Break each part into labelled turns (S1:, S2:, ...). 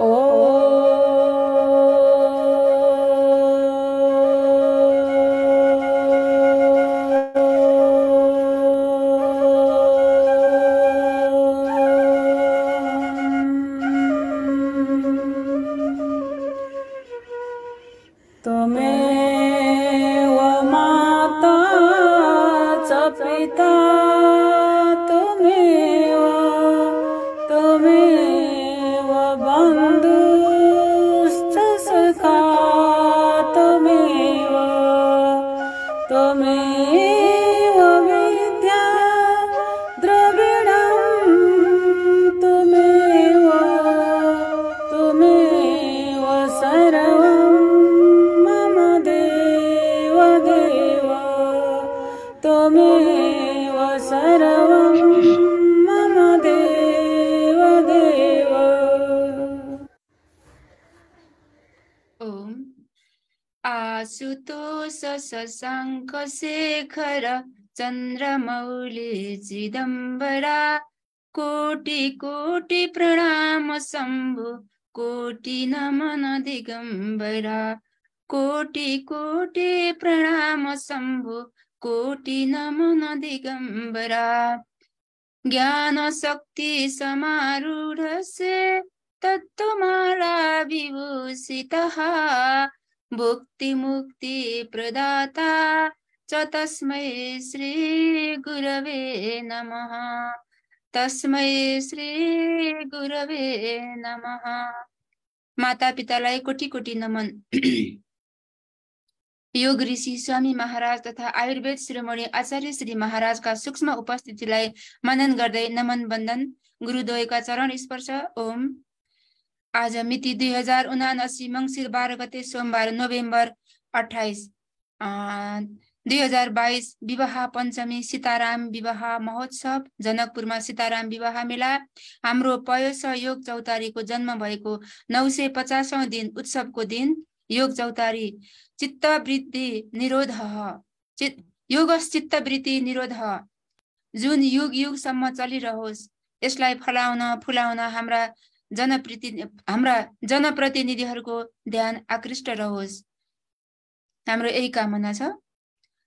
S1: oh
S2: चिदंबरा कोटि कोटि प्रणाम शम्भु कोटि नमन दिगम्बरा कोटि कोटि प्रणाम शम्भु कोटि नमन दिगम्बरा ज्ञान शक्ति समारूढसे तत्त्वमाला विभूषितः भुक्तिमुक्तिप्रदाता च श्री गुरुवे नमः तस्मै श्री गुरवे नमः माता पितालाई कोटी कोटी नमन योग ऋषि स्वामी महाराज तथा आयुर्वेद श्रीमणि आचार्य श्री महाराजका सूक्ष्म उपस्थितिलाई मनन गर्दै नमन बन्दन गुरुद्वयका चरण स्पर्श ओम आज मिति दुई हजार उनासी मङ्सिर बाह्र गते सोमबार नोभेम्बर अठाइस दुई हजार बाइस विवाह पञ्चमी सीताराम विवाह महोत्सव जनकपुरमा सीताराम विवाह मेला हाम्रो पयस योग चौतारीको जन्म भएको नौ सय पचासौँ दिन उत्सवको दिन योग चौतारी चित्तवृत्ति निरोध चित योग चित्तवृत्ति निरोध जुन युग युगसम्म चलिरहोस् यसलाई फलाउन फुलाउन हाम्रा जनप्रति हाम्रा जनप्रतिनिधिहरूको ध्यान आकृष्ट रहोस् हाम्रो यही कामना छ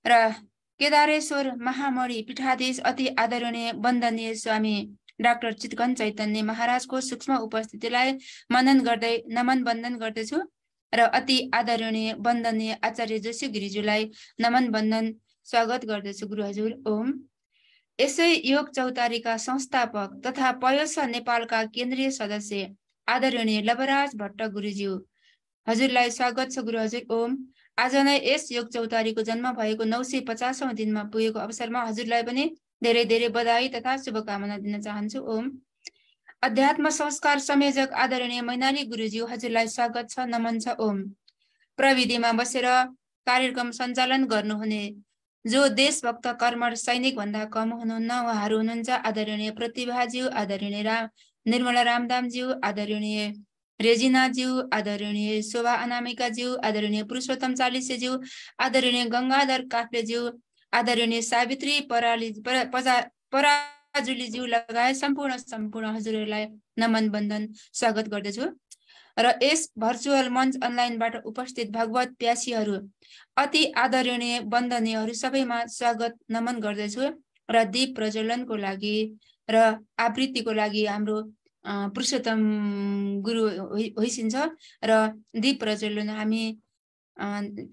S2: र केदारेश्वर महामरी पीठाधीश अति आदरणीय वन्दनीय स्वामी डाक्टर चितकन चैतन्य महाराजको सूक्ष्म उपस्थितिलाई मनन गर्दै नमन वन्दन गर्दछु र अति आदरणीय वन्दनीय आचार्य जोशी गिरिज्यूलाई नमन वन्दन स्वागत गर्दछु गुरु हजुर ओम यसै योग चौतारीका संस्थापक तथा पयस नेपालका केन्द्रीय सदस्य आदरणीय लवराज भट्ट गुरुज्यू हजुरलाई स्वागत छ गुरु हजुर ओम आज नै यस योग चौतारीको जन्म भएको नौ सय पचासौँ दिनमा पुगेको अवसरमा हजुरलाई पनि धेरै धेरै बधाई तथा शुभकामना दिन चाहन्छु ओम अध्यात्म संस्कार संयोजक आदरणीय मैनाली गुरुज्यू हजुरलाई स्वागत छ नमन छ ओम प्रविधिमा बसेर कार्यक्रम सञ्चालन गर्नुहुने जो देशभक्त कर्मर सैनिक भन्दा कम हुनुहुन्न उहाँहरू हुनुहुन्छ आदरणीय प्रतिभाज्यू आदरणीय राम निर्मला रामदामज्यू आदरणीय रेजिनाज्यू आदरणीय शोभा अनामिकाज्यू आदरणीय पुरुषोत्तम चालिसेज्यू आदरणीय गङ्गाधर काफ्लेज्यू आदरणीय सावित्री पराली परा पराजुलीज्यू लगायत सम्पूर्ण सम्पूर्ण हजुरहरूलाई नमन बन्धन स्वागत गर्दछु र यस भर्चुअल मञ्च अनलाइनबाट उपस्थित भगवत प्यासीहरू अति आदरणीय वन्दनीयहरू सबैमा स्वागत नमन गर्दछु र दीप प्रज्वलनको लागि र आवृत्तिको लागि हाम्रो पुरुषोत्तम गुरु होइसिन्छ र दीप प्रज्वलन हामी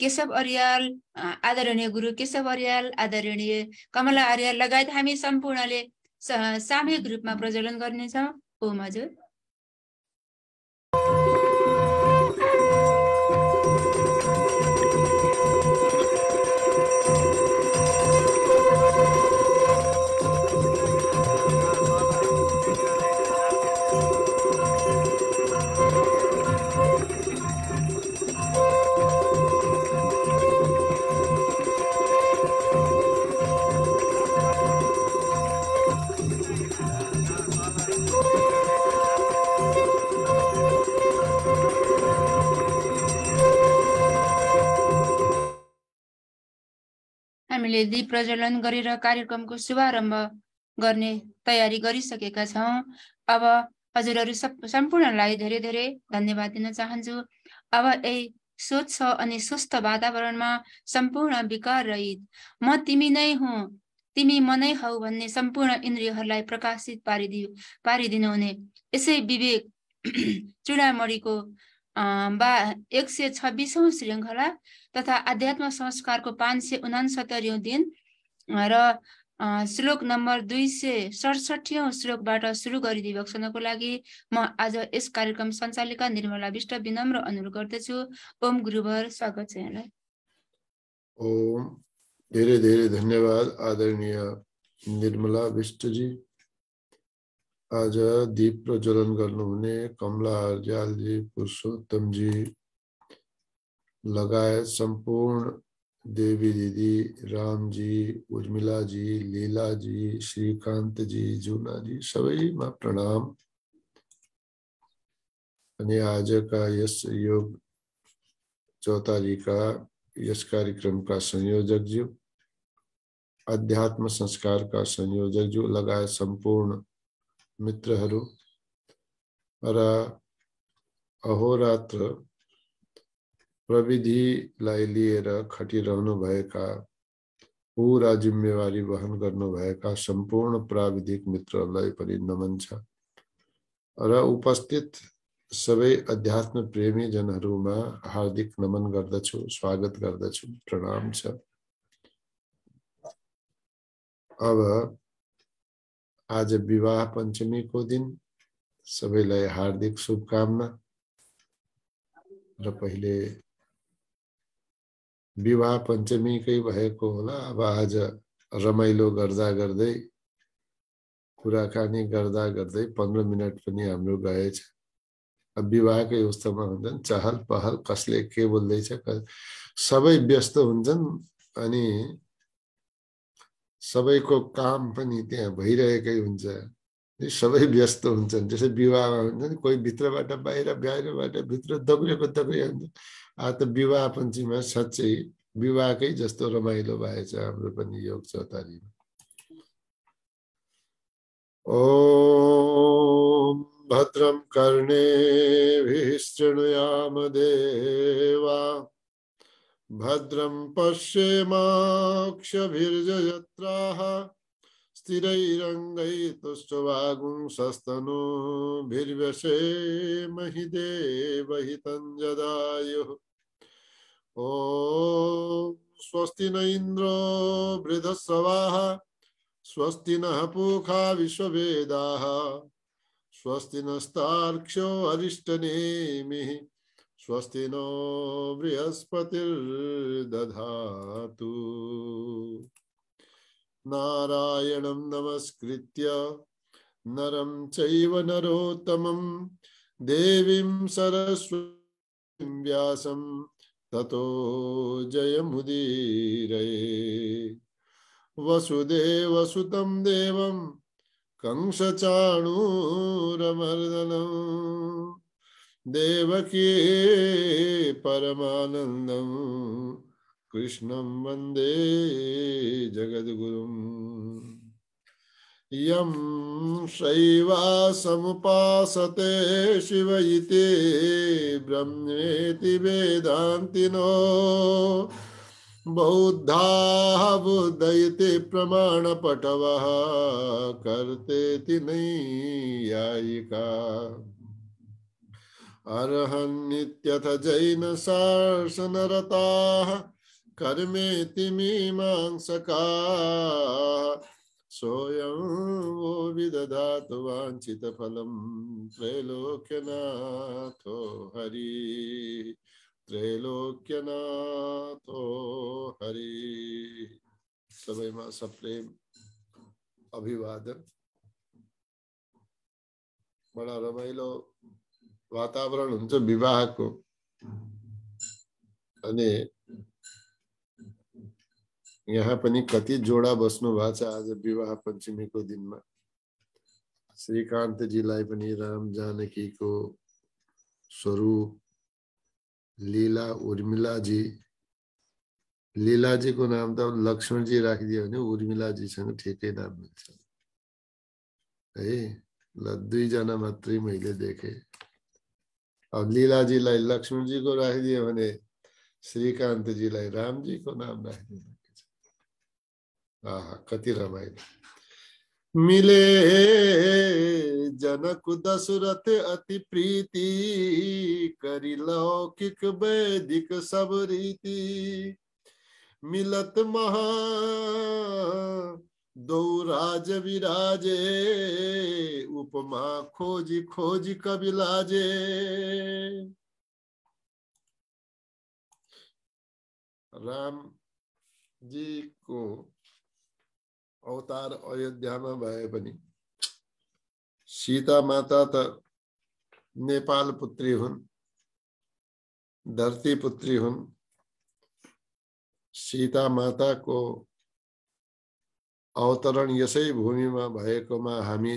S2: केशव अर्याल आदरणीय गुरु केशव अर्याल आदरणीय कमला अर्याल लगायत हामी सम्पूर्णले सामूहिक रूपमा प्रज्वलन गर्नेछौँ ओम हजुर हामीले दीप प्रज्वलन गरेर कार्यक्रमको शुभारम्भ गर्ने तयारी गरिसकेका छौँ अब हजुरहरू सब सम्पूर्णलाई धेरै धेरै धन्यवाद दिन चाहन्छु अब यही स्वच्छ अनि स्वस्थ वातावरणमा सम्पूर्ण विकार रहित म तिमी नै हुँ तिमी म नै हौ भन्ने सम्पूर्ण इन्द्रियहरूलाई प्रकाशित पारिदियो पारिदिनुहुने यसै विवेक चुडामणीको बा एक सय छब्बिसौँ श्रृङ्खला तथा आध्यात्म संस्कारको पाँच सय उनासत्तरौँ दिन र श्लोक नम्बर दुई सय सडसठी श्लोकबाट सुरु गरिदिएको लागि म आज यस कार्यक्रम सञ्चालिका निर्मला विष्ट विनम्र अनुरोध गर्दछु ओम गुरुवर स्वागत छ यहाँलाई
S3: ओम धेरै धेरै धन्यवाद आदरणीय निर्मला विष्टजी आज दीप प्रज्वलन गर्नुहुने कमला हरियालजी पुरुषोत्तमजी लगायत सम्पूर्ण देवी दिदी रामजी उर्मिलाजी लीलाजी श्रीकान्तजी जुनाजी सबैमा प्रणाम अनि आजका यस योग चौतारीका यस कार्यक्रमका संयोजकज्यू अध्यात्म संस्कारका संयोजकज्यू लगायत सम्पूर्ण मित्रहरू र अहोरात्र प्रविधिलाई लिएर खटिरहनुभएका पुरा जिम्मेवारी वहन गर्नुभएका सम्पूर्ण प्राविधिक मित्रहरूलाई पनि नमन छ र उपस्थित सबै अध्यात्म प्रेमीजनहरूमा हार्दिक नमन गर्दछु स्वागत गर्दछु प्रणाम छ अब आज विवाह पञ्चमीको दिन सबैलाई हार्दिक शुभकामना र पहिले विवाह पञ्चमीकै भएको होला अब आज रमाइलो गर्दा गर्दै कुराकानी गर्दा गर्दै पन्ध्र मिनट पनि हाम्रो गएछ अब विवाहकै उस्तोमा हुन्छन् चहल पहल कसले के बोल्दैछ सबै व्यस्त हुन्छन् अनि सबैको काम पनि त्यहाँ भइरहेकै हुन्छ सबै व्यस्त हुन्छन् जस्तै विवाहमा हुन्छ नि कोही भित्रबाट बाहिर बाहिरबाट भित्र दग्रेको दग्रे हुन्छ आ त विवाह पञ्चीमा साँच्चै विवाहकै जस्तो रमाइलो भएछ हाम्रो पनि योग चौतारीमा ॐ भद्रम कर्णे शृणुयाम देवा भद्रं पश्येमाक्षभिर्जयत्राः स्थिरैरङ्गैतुष्टवागुंसस्तनूभिर्व्यसेमहि देवहितञ्जदायुः ॐ स्वस्ति न इन्द्रो वृधस्रवाः स्वस्ति नः पूखा विश्ववेदाः स्वस्ति नस्तार्क्ष्यो अरिष्टनेमिः स्वस्ति नो बृहस्पतिर्दधातु नारायणं नमस्कृत्य नरं चैव नरोत्तमं देवीं सरस्वतीं व्यासं ततो जयमुदीरये वसुदेवसुतं देवं कंसचाणूरमर्दनम् देवकी परमानन्दं कृष्णं वन्दे जगद्गुरुम् यं शैवा समुपासते शिव इति ब्रह्मेति वेदान्तिनो बौद्धाः बोधयते प्रमाणपटवः कर्तेति नैयायिका अर्हन्नित्यथ जैनशासनरताः कर्मेति मीमांसकाः सोऽयं वो विदधातु वाञ्छितफलं त्रैलोक्यनाथो हरि त्रैलोक्यनाथो हरि सबै सप्रेम अभिवादन बड़ा रमाइलो वातावरण हुन्छ विवाहको अनि यहाँ पनि कति जोडा बस्नु भएको छ आज विवाह पञ्चमीको दिनमा श्रीकान्तजीलाई पनि राम जानकीको स्वरूप लीला उर्मिलाजी लीलाजीको नाम त लक्ष्मणजी राखिदियो भने उर्मिलाजीसँग ठिकै नाम मिल्छ है ल दुईजना मात्रै मैले देखेँ अब लीलाजी जी को राखीदे श्रीकांत जी रामजी को नाम राख कति रमाइल मिले जनक दशरथ अति प्रीति करी लौकिक वैदिक सब रीति मिलत महा दो राज विराजे उपमा खोज खोज कबिलाजे राम जी को अवतार अयोध्या में भे सीता माता त नेपाल पुत्री हुन् धरती पुत्री हुन् सीता माता को अवतरण यसै भूमिमा भएकोमा हामी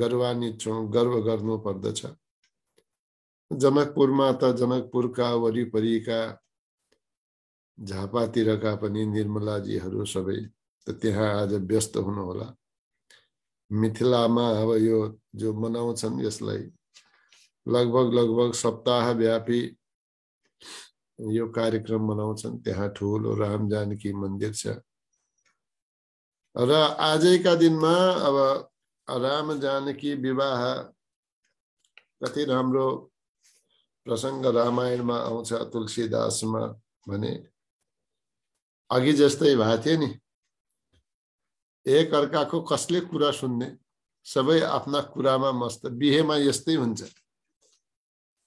S3: गर्वान्वित छौँ गर्व गर्नु पर्दछ जनकपुरमा त जनकपुरका वरिपरिका झापातिरका पनि निर्मलाजीहरू सबै त त्यहाँ आज व्यस्त हुनुहोला मिथिलामा अब यो जो मनाउँछन् यसलाई लगभग लगभग सप्ताहव्यापी यो कार्यक्रम मनाउँछन् त्यहाँ ठुलो राम जानकी मन्दिर छ र आजैका दिनमा अब राम जानकी विवाह कति राम्रो प्रसङ्ग रामायणमा आउँछ तुलसीदासमा भने अघि जस्तै भएको थियो नि एक अर्काको कसले कुरा सुन्ने सबै आफ्ना कुरामा मस्त बिहेमा यस्तै हुन्छ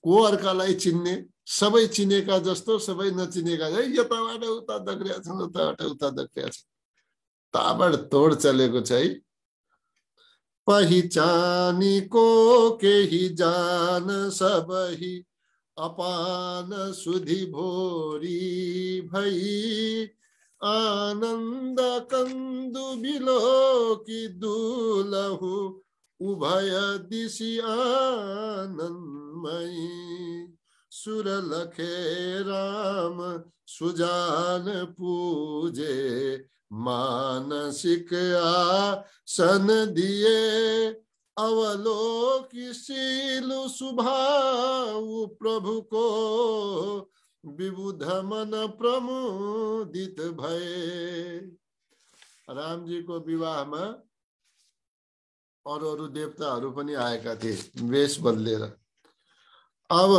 S3: को अर्कालाई चिन्ने सबै चिनेका जस्तो सबै नचिनेका है यताबाट उता दग्रिया छन् उताबाट उता दग्रिया छन् ताबडतोड चलेको पहचानी को के ही जान ही अपान सुधि भोरी भई आनंद कंदु बिलो की दूलहु उभय दिशी आनन्दमयी सुर लखे राम सुजान पूजे मानसिक आसन दिए अवलोकिशील सुभाऊ प्रभु को विबुध मन प्रमुदित भय राम जी को विवाह में अरू अरु देवता आया थे वेश बदले अब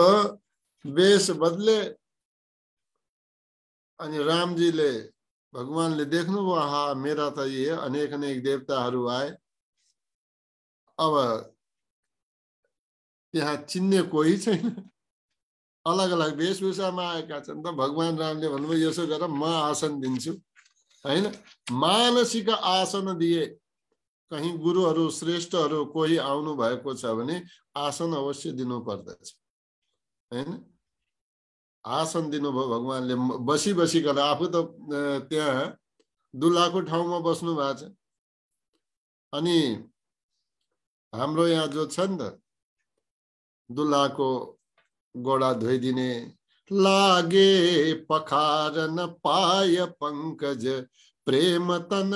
S3: वेश बदले अनि रामजीले भगवान्ले देख्नुभयो हा मेरा त यी अनेक अनेक देवताहरू आए अब त्यहाँ चिन्ने कोही छैन अलग अलग वेशभूषामा आएका छन् त भगवान् रामले भन्नुभयो यसो गर म आसन दिन्छु होइन मानसिक आसन दिए कहीँ गुरुहरू श्रेष्ठहरू कोही आउनु भएको छ भने आसन अवश्य दिनु पर्दछ होइन आसन दिनुभयो भगवान्ले बसी बसी गर्दा आफू त त्यहाँ दुल्लाको ठाउँमा बस्नु भएको छ अनि हाम्रो यहाँ जो छ नि त दुल्लाको गोडा धोइदिने लागे पखार न पाय पङ्कज प्रेम तन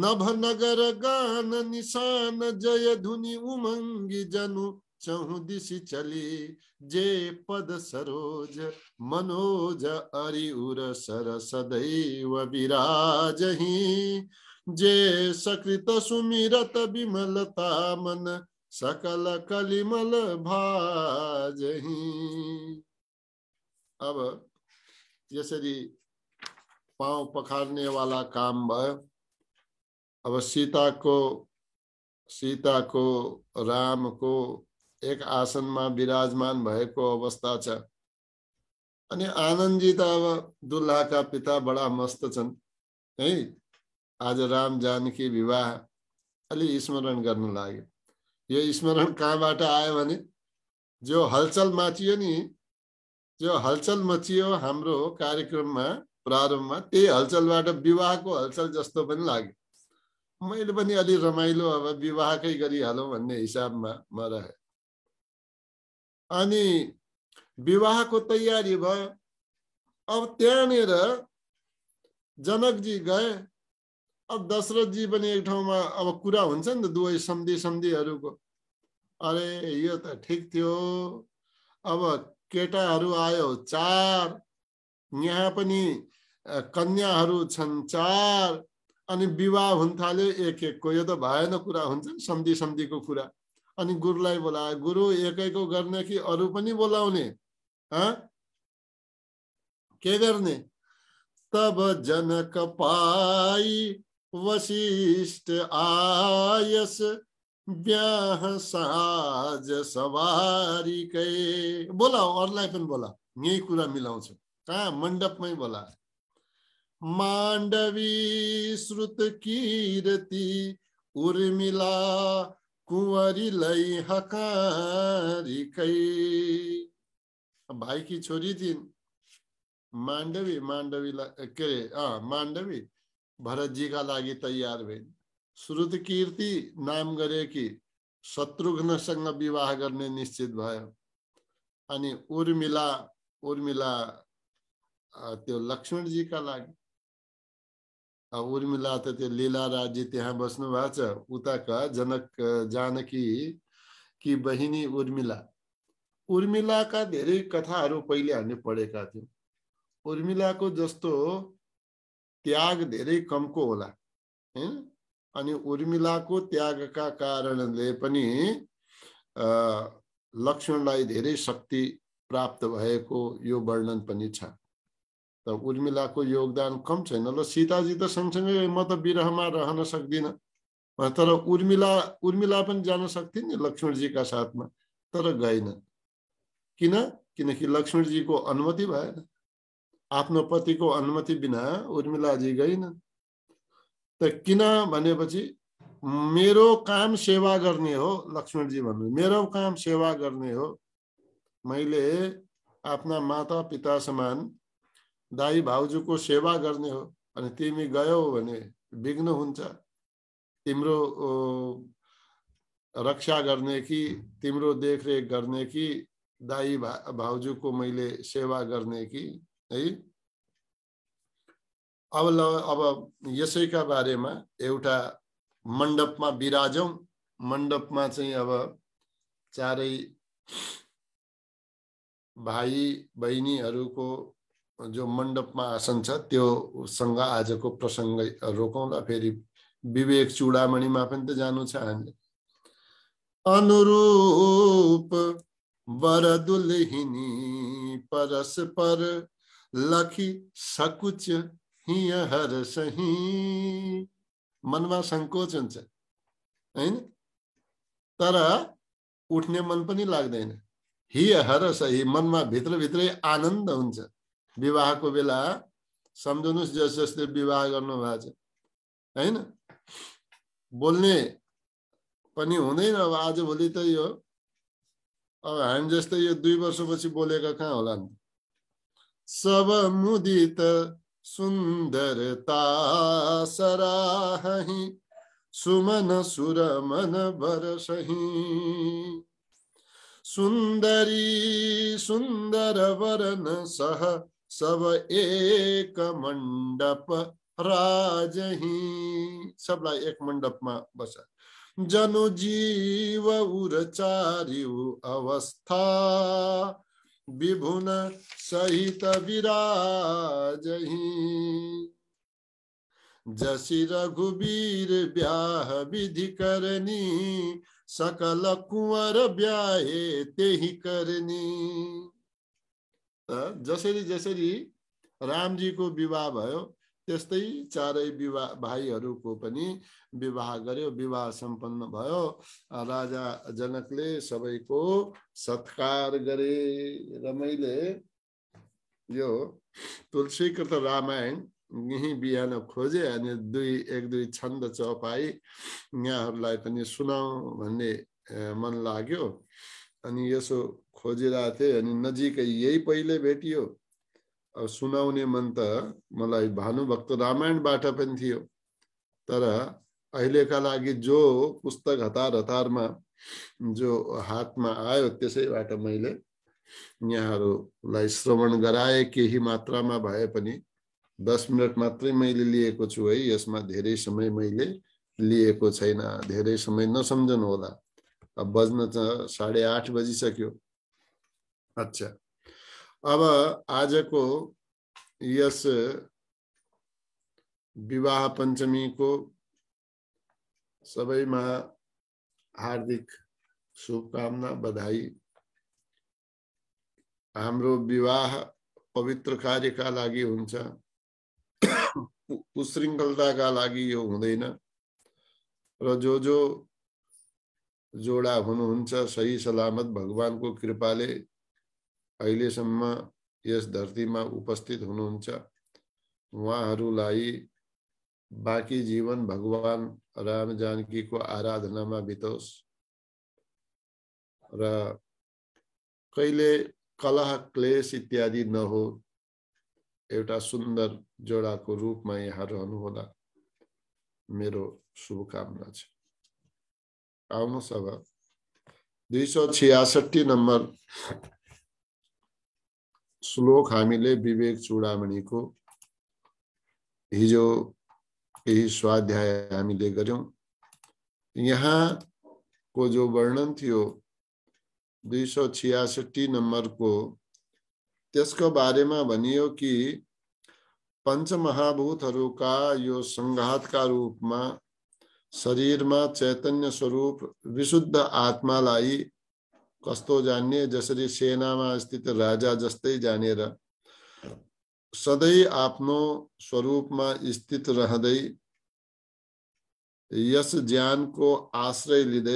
S3: नभ नगर गान निशान जय धुनी उमङ्गी जनु चहु दिशी चली जे पद सरोज मनोज अरिउर सर सदैव विराज ही जे सकृत सुमिरत विमलता मन सकल कलिमल भाजही अब जैसे जी पांव पखारने वाला काम अब सीता को सीता को राम को एक आसनमा विराजमान भएको अवस्था छ अनि आनन्दजी त अब दुल्हाका पिता बडा मस्त छन् है आज राम जानकी विवाह अलि स्मरण गर्न लाग्यो यो स्मरण कहाँबाट आयो भने जो हलचल माचियो नि जो हलचल मचियो हाम्रो कार्यक्रममा प्रारम्भमा त्यही हलचलबाट विवाहको हलचल जस्तो पनि लाग्यो मैले पनि अलि रमाइलो अब विवाहकै गरिहालौँ भन्ने हिसाबमा म रहेँ अनि विवाहको तयारी भयो अब त्यहाँनिर जनकजी गए अब दशरथजी पनि एक ठाउँमा अब कुरा हुन्छ नि त दुवै सम्धि सम्धिहरूको अरे यो त ठिक थियो अब केटाहरू आयो चार यहाँ पनि कन्याहरू छन् चार अनि विवाह हुन थाल्यो एक एकको यो त भएन कुरा हुन्छ नि सम्धि सम्धिको कुरा अनि गुरुलाई बोला गुरु एकैको गर्ने कि अरू पनि बोलाउने के गर्ने तब जनक पाई वशिष्ठ आयस ब्याह साज सवारीकै बोला अरूलाई पनि बोला यही कुरा मिलाउँछु कहाँ मण्डपमै बोला माण्डवी श्रुत किरती उर्मिला कुंवरी हकारी कई भाई की छोरी थी मांडवी मांडवी के आ मांडवी भरत जी का लागि तैयार भई श्रुत कीर्ति नाम गरे कि संग विवाह करने निश्चित भयो अनि उर्मिला उर्मिला त्यो का लागी उर्मिला तथे लीला राज्य त्यहाँ बस्नुभएको छ उताका जनक जानकी कि बहिनी उर्मिला उर्मिलाका धेरै कथाहरू पहिले पढ़ा पढेका थियौँ उर्मिलाको जस्तो त्याग धेरै कमको होला होइन अनि उर्मिलाको त्यागका कारणले पनि लक्ष्मणलाई धेरै शक्ति प्राप्त भएको यो वर्णन पनि छ त उर्मिलाको योगदान कम छैन ल सीताजी त सँगसँगै म त विरहमा रहन सक्दिनँ तर उर्मिला उर्मिला पनि जान सक्थे नि लक्ष्मणजीका साथमा तर गएन किन किनकि लक्ष्मणजीको अनुमति भएन आफ्नो पतिको अनुमति बिना उर्मिलाजी गईन त तो किन भनेपछि मेरो काम सेवा गर्ने हो लक्ष्मणजी भन्नु मेरो काम सेवा गर्ने हो मैले आफ्ना माता पिता समान दाई भाउजूको सेवा गर्ने हो अनि तिमी गयौ भने विघ्न हुन्छ तिम्रो रक्षा गर्ने कि तिम्रो देखरेख गर्ने कि दाई भा भाउजूको मैले सेवा गर्ने कि है अब ल अब यसैका बारेमा एउटा मण्डपमा बिराजौँ मण्डपमा चाहिँ अब चारै भाइ बहिनीहरूको जो मण्डपमा आसन छ त्योसँग आजको प्रसङ्ग रोकौँला फेरि विवेक चुडामणिमा पनि त जानु छ हामीले अनुरूप वर दुलहिनी परस लखी सकुच हिय हर सही मनमा सङ्कोच हुन्छ होइन तर उठ्ने मन पनि लाग्दैन हिय हर सही मनमा भित्रभित्रै आनन्द हुन्छ विवाहको बेला सम्झनुहोस् जस जसले विवाह गर्नुभएको छ होइन बोल्ने पनि हुँदैन अब आजभोलि त यो अब हामी जस्तै यो दुई वर्षपछि बोलेको कहाँ होला नि सब मुदित सुन्दरता सराही सुमन सुर मन सही सुन्दरी सुन्दर वरन सह सब एक मंडप राज सबलाई एक में बस जनु जीव उर अवस्था विभुन सहित विराजही जसी रघुबीर ब्याह विधि करनी सकल कुंवर ब्याहे तेहि करनी जसरी जसरी रामजीको विवाह भयो त्यस्तै चारै विवाह भाइहरूको पनि विवाह गर्यो विवाह सम्पन्न भयो राजा जनकले सबैको सत्कार गरे र मैले यो तुलसीकृत रामायण यहीँ बिहान खोजे अनि दुई एक दुई छन्द चौपाई यहाँहरूलाई पनि सुनाऊ भन्ने मन लाग्यो अनि यसो खोजिरहेको थिएँ अनि नजिकै यही पहिले भेटियो अब सुनाउने मन त मलाई भानुभक्त रामायणबाट पनि थियो तर अहिलेका लागि जो पुस्तक हतार हतारमा जो हातमा आयो त्यसैबाट मैले यहाँहरूलाई श्रवण गराएँ केही मात्रामा भए पनि दस मिनट मात्रै मैले लिएको छु है यसमा धेरै समय मैले लिएको छैन धेरै समय नसम्झनु होला अब बज्न त साढे आठ बजिसक्यो अच्छा अब आजको यस विवाह पञ्चमीको सबैमा हार्दिक शुभकामना बधाई हाम्रो विवाह पवित्र कार्यका लागि हुन्छ उशृङ्खलताका लागि यो हुँदैन र जो जो जोडा हुनुहुन्छ सही सलामत भगवानको कृपाले अहिलेसम्म यस धरतीमा उपस्थित हुनुहुन्छ उहाँहरूलाई बाँकी जीवन भगवान राम जानकीको आराधनामा बितोस् र कहिले कलह क्लेश इत्यादि नहो एउटा सुन्दर जोडाको रूपमा यहाँ रहनुहोला मेरो शुभकामना छ आओ दुई सौ छियासठी नंबर श्लोक हामीले विवेक को हिजो यही स्वाध्याय हामीले यहाँ को जो वर्णन थियो दुई सौ छियासठी नंबर को त्यसको बारेमा भनियो कि पञ्चमहाभूतहरूका यो सङ्घातका रूपमा शरीर में चैतन्य स्वरूप विशुद्ध आत्मा लाई कस्तो जाने जसरी सेना में स्थित राजा जस्त जानेर सदै आप स्वरूप में स्थित रह यस ज्ञान को आश्रय लिद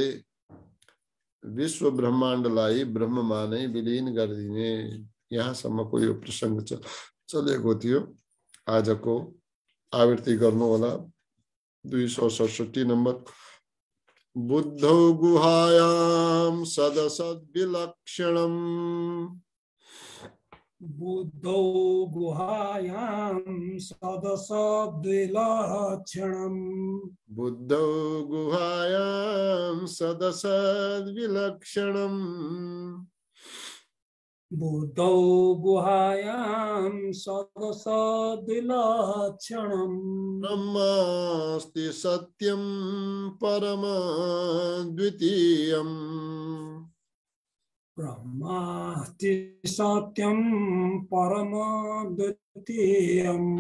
S3: विश्व ब्रह्मांड लाई ब्रह्म मन विलीन कर दिने यहांसम को यह प्रसंग चले थी आज को आवृत्ति करूला दुई सौ सड़सठी नंबर बुद्धौ गुहायां सदसद्विलक्षणम् बुद्धौ
S1: गुहायां सदसद्विलक्षणम्
S3: बुद्धौ गुहायां सदसद्विलक्षणम् बुद्धौ गुहायां सदसदिलक्षणम् ब्रह्मास्ति सत्यं परमद्वितीयम् ब्रह्मास्ति सत्यं परमद्वितीयम्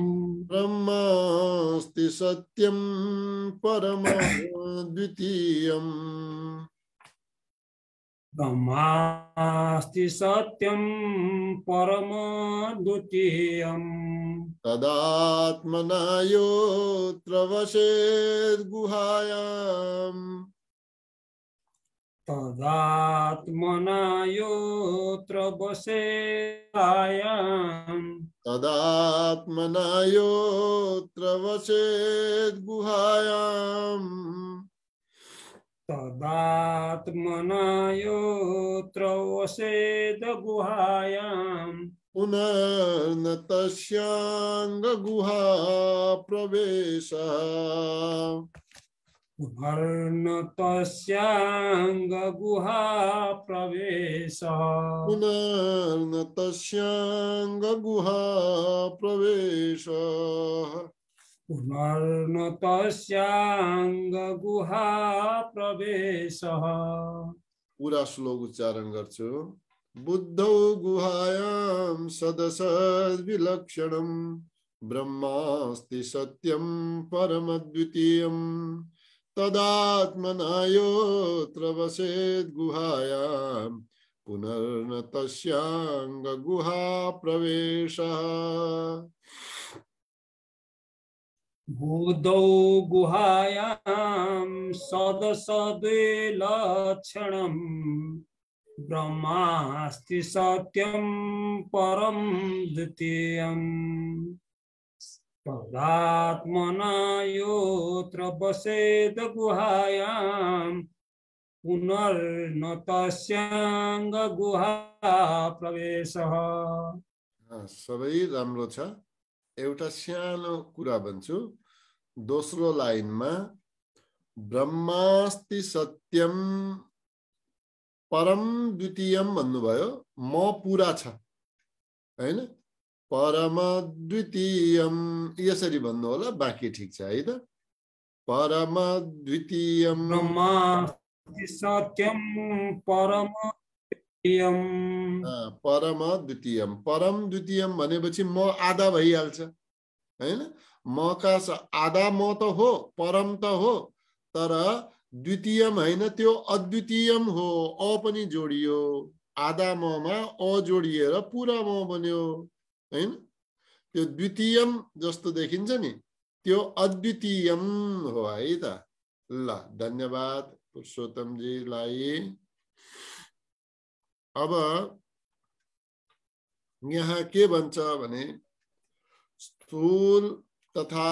S3: ब्रह्मास्ति सत्यं परमद्वितीयम्
S1: ब्रह्मास्ति सत्यम परम
S3: द्वितीय तदात्मना गुहायाम
S1: तदात्मना योत्रवसेयाम
S3: तदात्मना योत्रवसेद गुहायाम
S1: तदात्मनायोत्रवसेदगुहायाम्
S3: पुनर्नतस्याङ्गगुहा प्रवेशः पुनर्नतस्याङ्गगुहा
S1: प्रवेशः
S3: पुनर्नतस्याङ्गगुहा प्रवेश गुहा
S1: प्रवेश
S3: पुरा श्लोक उच्चारण गर्छु बुद्धौ गुहायां सदसद्विलक्षणं ब्रह्मास्ति परम परमद्वितीयं तदात्मनायोऽत्र वसेद्गुहायां पुनर्न गुहा प्रवेशः भूदौ
S1: गुहायां सदसद्विलक्षणं ब्रह्मास्ति सत्यम परम द्वितीय तदात्मना योऽत्र वसेदगुहायां पुनर्न तस्याङ्गगुहा
S3: गुहा प्रवेश राम्रो राम एउटा सानो कुरा भन्छु दोस्रो लाइनमा ब्रह्मास्ति सत्यम परम द्वितीयम भन्नुभयो म पुरा छ होइन परम द्वितीयम यसरी भन्नु होला बाँकी ठिक छ है त परम द्वितीयम सत्यम परम परम द्वितीयम परम द्वितीयम भनेपछि म आधा भइहाल्छ होइन म मका आधा म त हो परम त हो तर द्वितीयम होइन त्यो अद्वितीयम हो अ पनि जोडियो आधा ममा अ जोडिएर पुरा म बन्यो होइन त्यो द्वितीयम जस्तो देखिन्छ नि त्यो अद्वितीयम हो है त ल धन्यवाद पुरुषोत्तमजीलाई अब यहाँ के बन्छ स्थूल तथा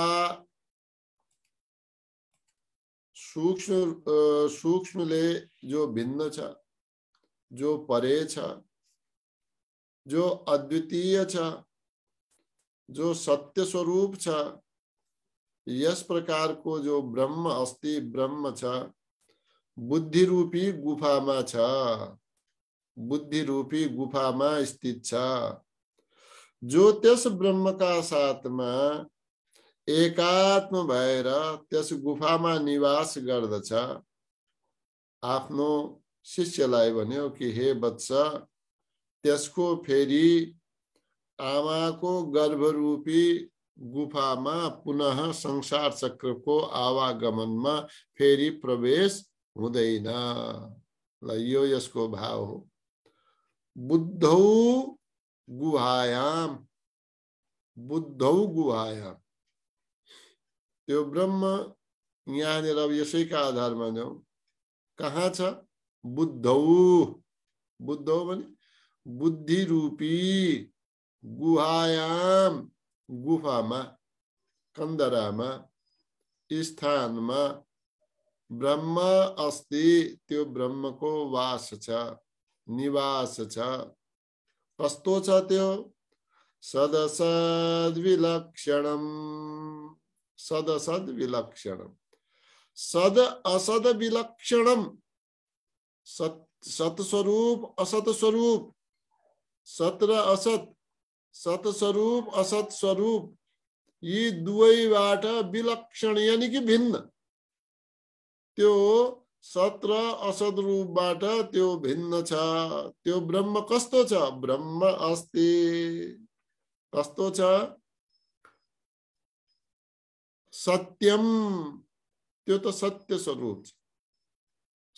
S3: सूक्ष्म ले जो भिन्न छ जो परे छ जो अद्वितीय छ जो सत्य स्वरूप छ यस को जो ब्रह्म अस्ति ब्रह्म छ रूपी गुफा छ बुद्धि रूपी गुफामा स्थित छ जो त्यस ब्रह्मका साथमा एकात्म भएर त्यस गुफामा निवास गर्दछ आफ्नो शिष्यलाई भन्यो कि हे बच्चा त्यसको फेरि आमाको गर्भरूपी गुफामा पुनः संसार चक्रको आवागमनमा फेरि प्रवेश हुँदैन ल यो यसको भाव हो बुद्ध गुहायाम बुद्ध गुहायाम त्यो ब्रह्म यहाँनिर अब यसैका आधारमा जाउँ कहाँ छ बुद्ध बुद्धौ भने बुद्धि रूपी गुहायाम गुफामा कन्दरामा स्थानमा ब्रह्म अस्ति त्यो ब्रह्मको वास छ निवास छ कस्तो छ त्यो सदसद विलक्षणम सद असद विलक्षणम सत सतस्वरूप असत स्वरूप सत्र असत सतस्वरूप असत स्वरूप यी दुवैबाट विलक्षण यानी कि भिन्न त्यो सत्र असद रूपबाट त्यो भिन्न छ त्यो ब्रह्म कस्तो छ ब्रह्म अस्ति कस्तो छ सत्यम त्यो त सत्य स्वरूप छ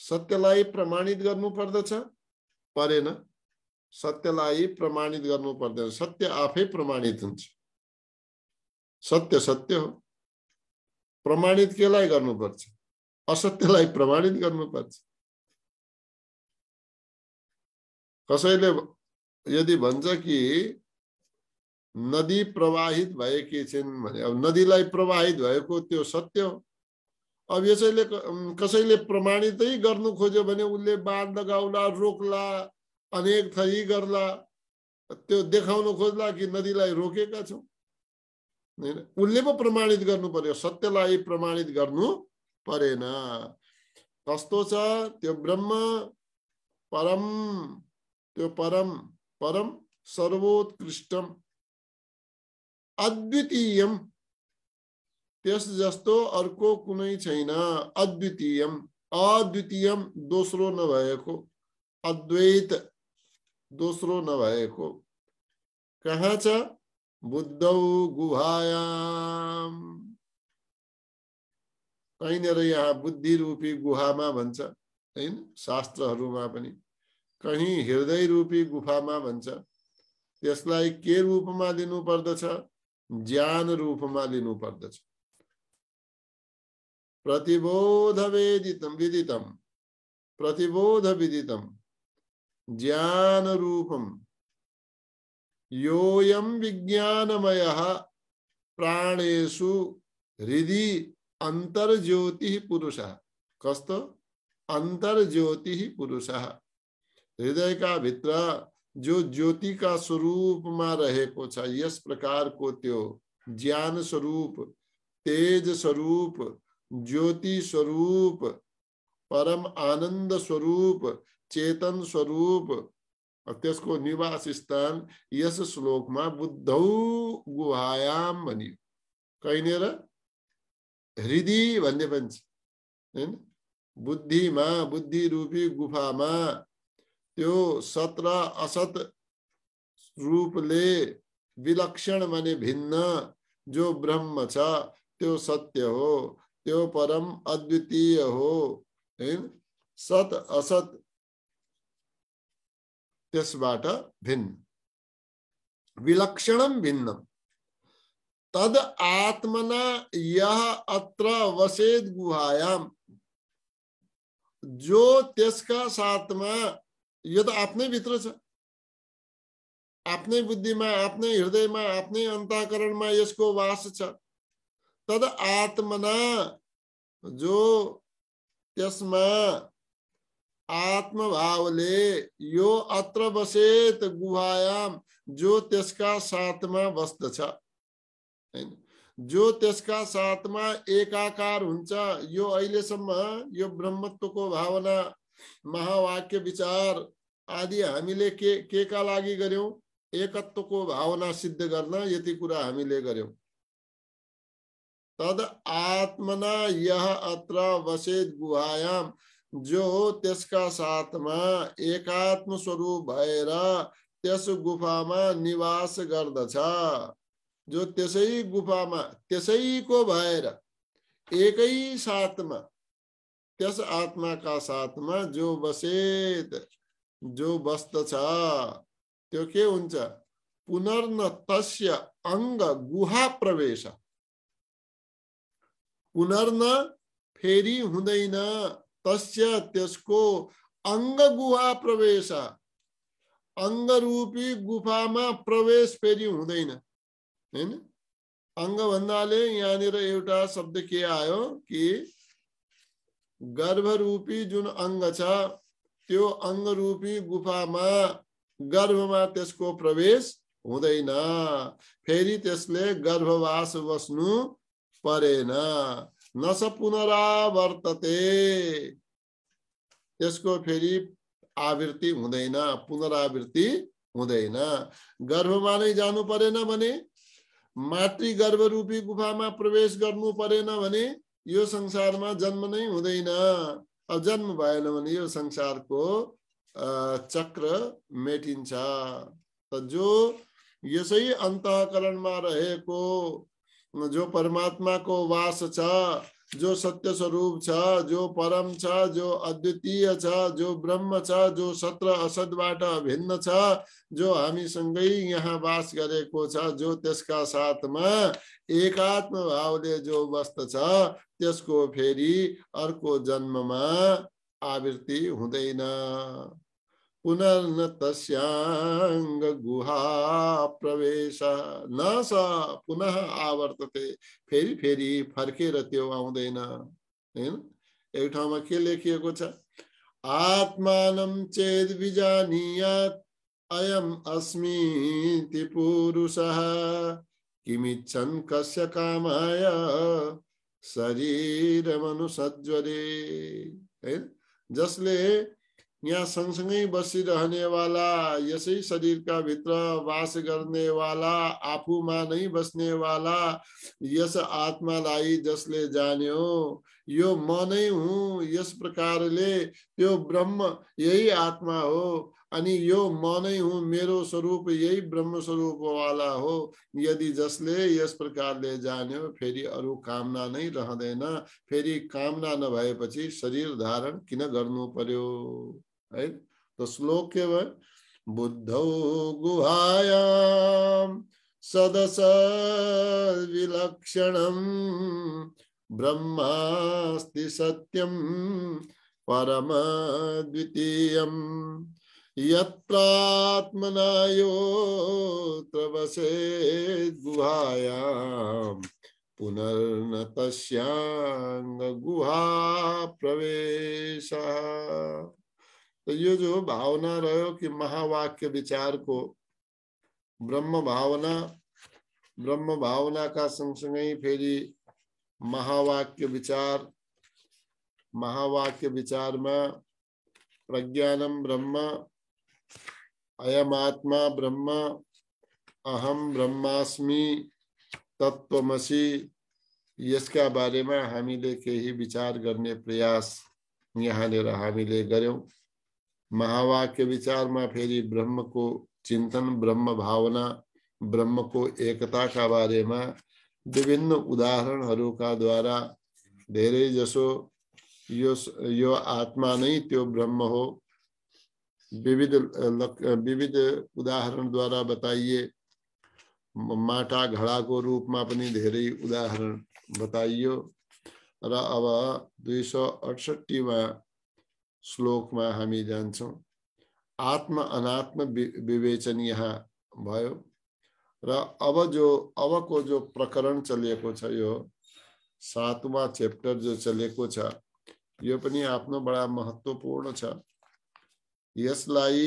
S3: सत्यलाई प्रमाणित गर्नु पर्दछ परेन सत्यलाई प्रमाणित गर्नु पर्दैन सत्य आफै प्रमाणित हुन्छ सत्य सत्य हो प्रमाणित केलाई गर्नुपर्छ असत्यलाई प्रमाणित गर्नुपर्छ कसैले यदि भन्छ कि नदी प्रवाहित भएकी छिन् भने अब नदीलाई प्रवाहित भएको त्यो सत्य हो अब यसैले कसैले प्रमाणितै गर्नु खोज्यो भने उसले बाँध लगाउला रोक्ला अनेक थरी गर्ला त्यो देखाउन खोज्ला कि नदीलाई रोकेका छौँ होइन उसले पो प्रमाणित गर्नु पर्यो सत्यलाई प्रमाणित गर्नु परेन कस्तो छ त्यो ब्रह्म परम त्यो परम परम सर्वोत्कृष्टम अद्वितीयम त्यस जस्तो अर्को कुनै छैन अद्वितीयम अद्वितीयम दोस्रो नभएको अद्वैत दोस्रो नभएको कहाँ छ बुद्धौ गुहायाम कहीँनिर यहाँ बुद्धि रूपी गुहामा भन्छ होइन शास्त्रहरूमा पनि कहीँ हृदय रूपी गुफामा भन्छ त्यसलाई के रूपमा लिनुपर्दछ ज्ञान रूपमा लिनुपर्दछ प्रतिबोध वेदितम विदितम प्रतिबोध विदितम ज्ञान रूपम योयम विज्ञानमय प्राणेशु हृदि ही पुरुष कस्तो ज्योति ही पुरुष हृदय का भित्र जो ज्योति का स्वरूप में रहे को इस प्रकार को त्यो ज्ञान स्वरूप तेज स्वरूप ज्योति स्वरूप परम आनंद स्वरूप चेतन स्वरूप को निवास स्थान श्लोक में बुद्धौ गुहायाम बनी कहीं हृदय भन्ने बुद्धि में बुद्धि रूपी गुफा में तो सत्र असत रूपले विलक्षण भने भिन्न जो ब्रह्म त्यो सत्य हो त्यो परम अद्वितीय हो सत असत त्यसबाट भिन्न विलक्षणम भिन्नम तद आत्मना यह अत्र वसेद गुहायाम जो त्यसका साथमा यो त आफ्नै भित्र छ आफ्नै हृदय में हृदयमा आफ्नै में इसको वास छ तद आत्मना जो त्यसमा आत्मभावले यो अत्र बसेत गुहायाम जो त्यसका साथमा बस्दछ होइन जो त्यसका साथमा एकाकार हुन्छ यो अहिलेसम्म यो ब्रह्मत्वको भावना महावाक्य विचार आदि हामीले के के का लागि गर्यौँ एकत्वको भावना सिद्ध गर्न यति कुरा हामीले गर्यौँ तद आत्मना यह अत्र वसेत गुहायाम जो त्यसका साथमा एकात्म स्वरूप भएर त्यस गुफामा निवास गर्दछ जो त्यसै गुफामा त्यसैको एक एकै आत्मा त्यस साथ में जो बसेत जो बस्त तो के पुनर्न तस्य अंग गुहा प्रवेश पुनर्न फेरी हुँदैन तस्य त्यसको अंग गुहा प्रवेश अंग रूपी गुफा में प्रवेश फेरी हुँदैन अंग अङ्ग भन्नाले यहाँनिर एउटा शब्द के आयो कि गर्भरूपी जुन अङ्ग छ त्यो अंग अङ्गरूपी गुफामा गर्भमा त्यसको प्रवेश हुँदैन फेरि त्यसले गर्भवास बस्नु परेन न स पुनरावर्तते त्यसको फेरि आवृत्ति हुँदैन पुनरावृत्ति हुँदैन गर्भमा नै जानु परेन भने मातृगर्भ रूपी गुफा में प्रवेश करेन परेन भने यो जन्म नहीं हो जन्म भेन संसार को संसारको चक्र जो इस अंतकरण में रहे को, जो परमात्मा को वास छ जो सत्य स्वरूप छ जो परम छ जो अद्वितीय छ जो ब्रह्म छ जो सत्र असदबाट भिन्न छ जो हामीसँगै यहाँ बास गरेको छ जो त्यसका साथमा एकात्म भावले जो बस्दछ त्यसको फेरि अर्को जन्ममा आवृत्ति हुँदैन पुनर्न गुहा प्रवेश न स पुनः आवर्तते फेरी फेरी फर्क त्यो आउँदैन एक ठाउँमा के लेखिएको छ आत्मानं चेद् विजानीयात् अयम् अस्मीति पुरुषः किमिच्छन् कस्य कामाय शरीरमनुसज्वरे होइन जसले यहाँ संगसंग बसी रहने वाला यही शरीर का भित्र वास करने वाला आपू में नहीं बसने वाला यस आत्मा लाई जसले हो यो म नै इस यस ले यो ब्रह्म यही आत्मा हो अनि यो म नै मेरो स्वरूप यही ब्रह्म स्वरूप वाला हो यदि जसले यस प्रकारले जान्यो फेरी अरु कामना नै रहँदैन फेरी कामना नभएपछि शरीर धारण किन गर्नु पर्यो right? The slow keyword बुद्धौ गुहायां सदसविलक्षणं ब्रह्मास्ति सत्यं परमद्वितीयं यत्रात्मना गुहायां गुहा प्रवेश तो ये जो भावना रहो कि महावाक्य विचार को ब्रह्म भावना ब्रह्म भावना का संग संग ही फेरी महावाक्य विचार महावाक्य विचार में प्रज्ञानम ब्रह्म अयम आत्मा ब्रह्म अहम ब्रह्मास्मि तत्वमसी इसका बारे में के ही विचार करने प्रयास यहाँ हामीले गये महावाक्य विचार में फेरी ब्रह्म को चिंतन ब्रह्म भावना ब्रह्म को एकता का बारे में विभिन्न उदाहरण का द्वारा धेरे जसो यो यो आत्मा नहीं त्यो ब्रह्म हो विविध विविध उदाहरण द्वारा बताइए माटा घड़ा को रूप में धेरे उदाहरण बताइयो र अब दुई सौ में श्लोक में हामी जान्छौँ आत्म अनात्म विवेचन यहाँ भयो र अब जो अबको जो प्रकरण चलिएको छ यो सातवा चैप्टर जो चलेको छ यो पनि आफ्नो बडा महत्त्वपूर्ण छ यसलाई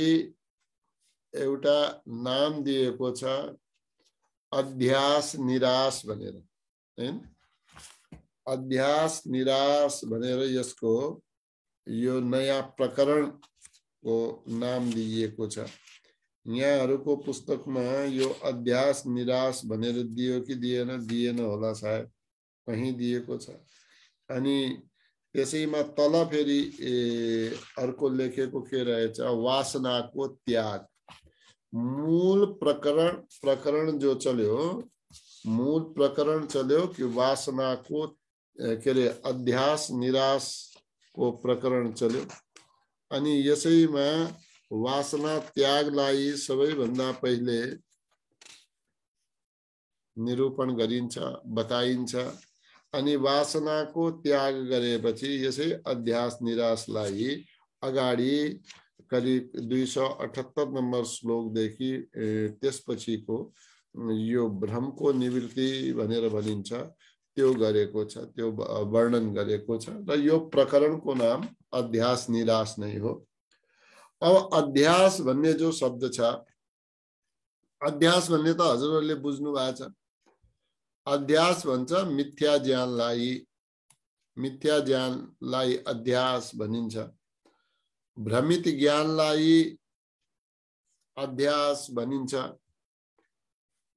S3: एउटा नाम दिएको छ अध्यास निराश भनेर होइन अध्यास निराश भनेर यसको यो नया प्रकरण को नाम दिएको छ यहाँहरूको पुस्तकमा यो अभ्यास निराश भनेर दियो कि दिएन दिएन होला सायद कहीँ दिएको छ अनि त्यसैमा तल फेरि अर्को लेखेको के रहेछ वासनाको त्याग मूल प्रकरण प्रकरण जो चल्यो मूल प्रकरण चल्यो कि वासनाको के अरे अध्यास निराश को प्रकरण चल्यो अनि यसैमा वासना त्यागलाई सबैभन्दा पहिले निरूपण गरिन्छ बताइन्छ अनि वासनाको त्याग गरेपछि यसै अध्यास निराशलाई अगाडि करिब दुई सौ अठहत्तर नम्बर श्लोकदेखि त्यसपछिको यो भ्रमको निवृत्ति भनेर भनिन्छ त्यो गरेको छ त्यो वर्णन गरेको छ र यो प्रकरणको नाम अध्यास निराश नै हो अब अध्यास भन्ने जो शब्द छ अध्यास भन्ने त हजुरहरूले बुझ्नु भएको छ अध्यास भन्छ मिथ्या ज्ञानलाई मिथ्या ज्ञानलाई अध्यास भनिन्छ भ्रमित ज्ञानलाई अध्यास भनिन्छ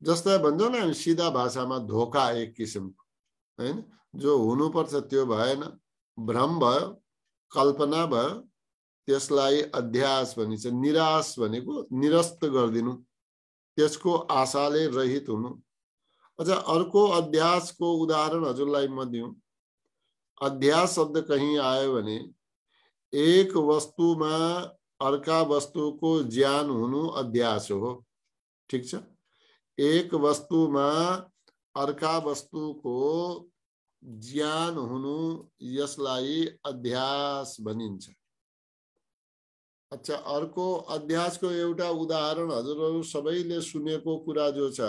S3: जस्तै भन्छौँ न हामी सिधा भाषामा धोका एक किसिमको है जो हो त्यो भ्रम भल्पना कल्पना भयो त्यसलाई अध्यास भनिन्छ निराश भनेको निरस्त गरिदिनु को आशा रहित हुनु अझ अच्छा, अर्को को उदाहरण हजूला म अध्यास शब्द कहीं आयो वस्तु में वस्तुमा अर्का को ज्ञान हुनु अध्यास हो ठीक एक वस्तु में अर्का वस्तु को ज्ञान हुनु यसलाई अभ्यास भनिन्छ अच्छा अर्को अभ्यासको एउटा उदाहरण हजुरहरू सबैले सुनेको कुरा जो छ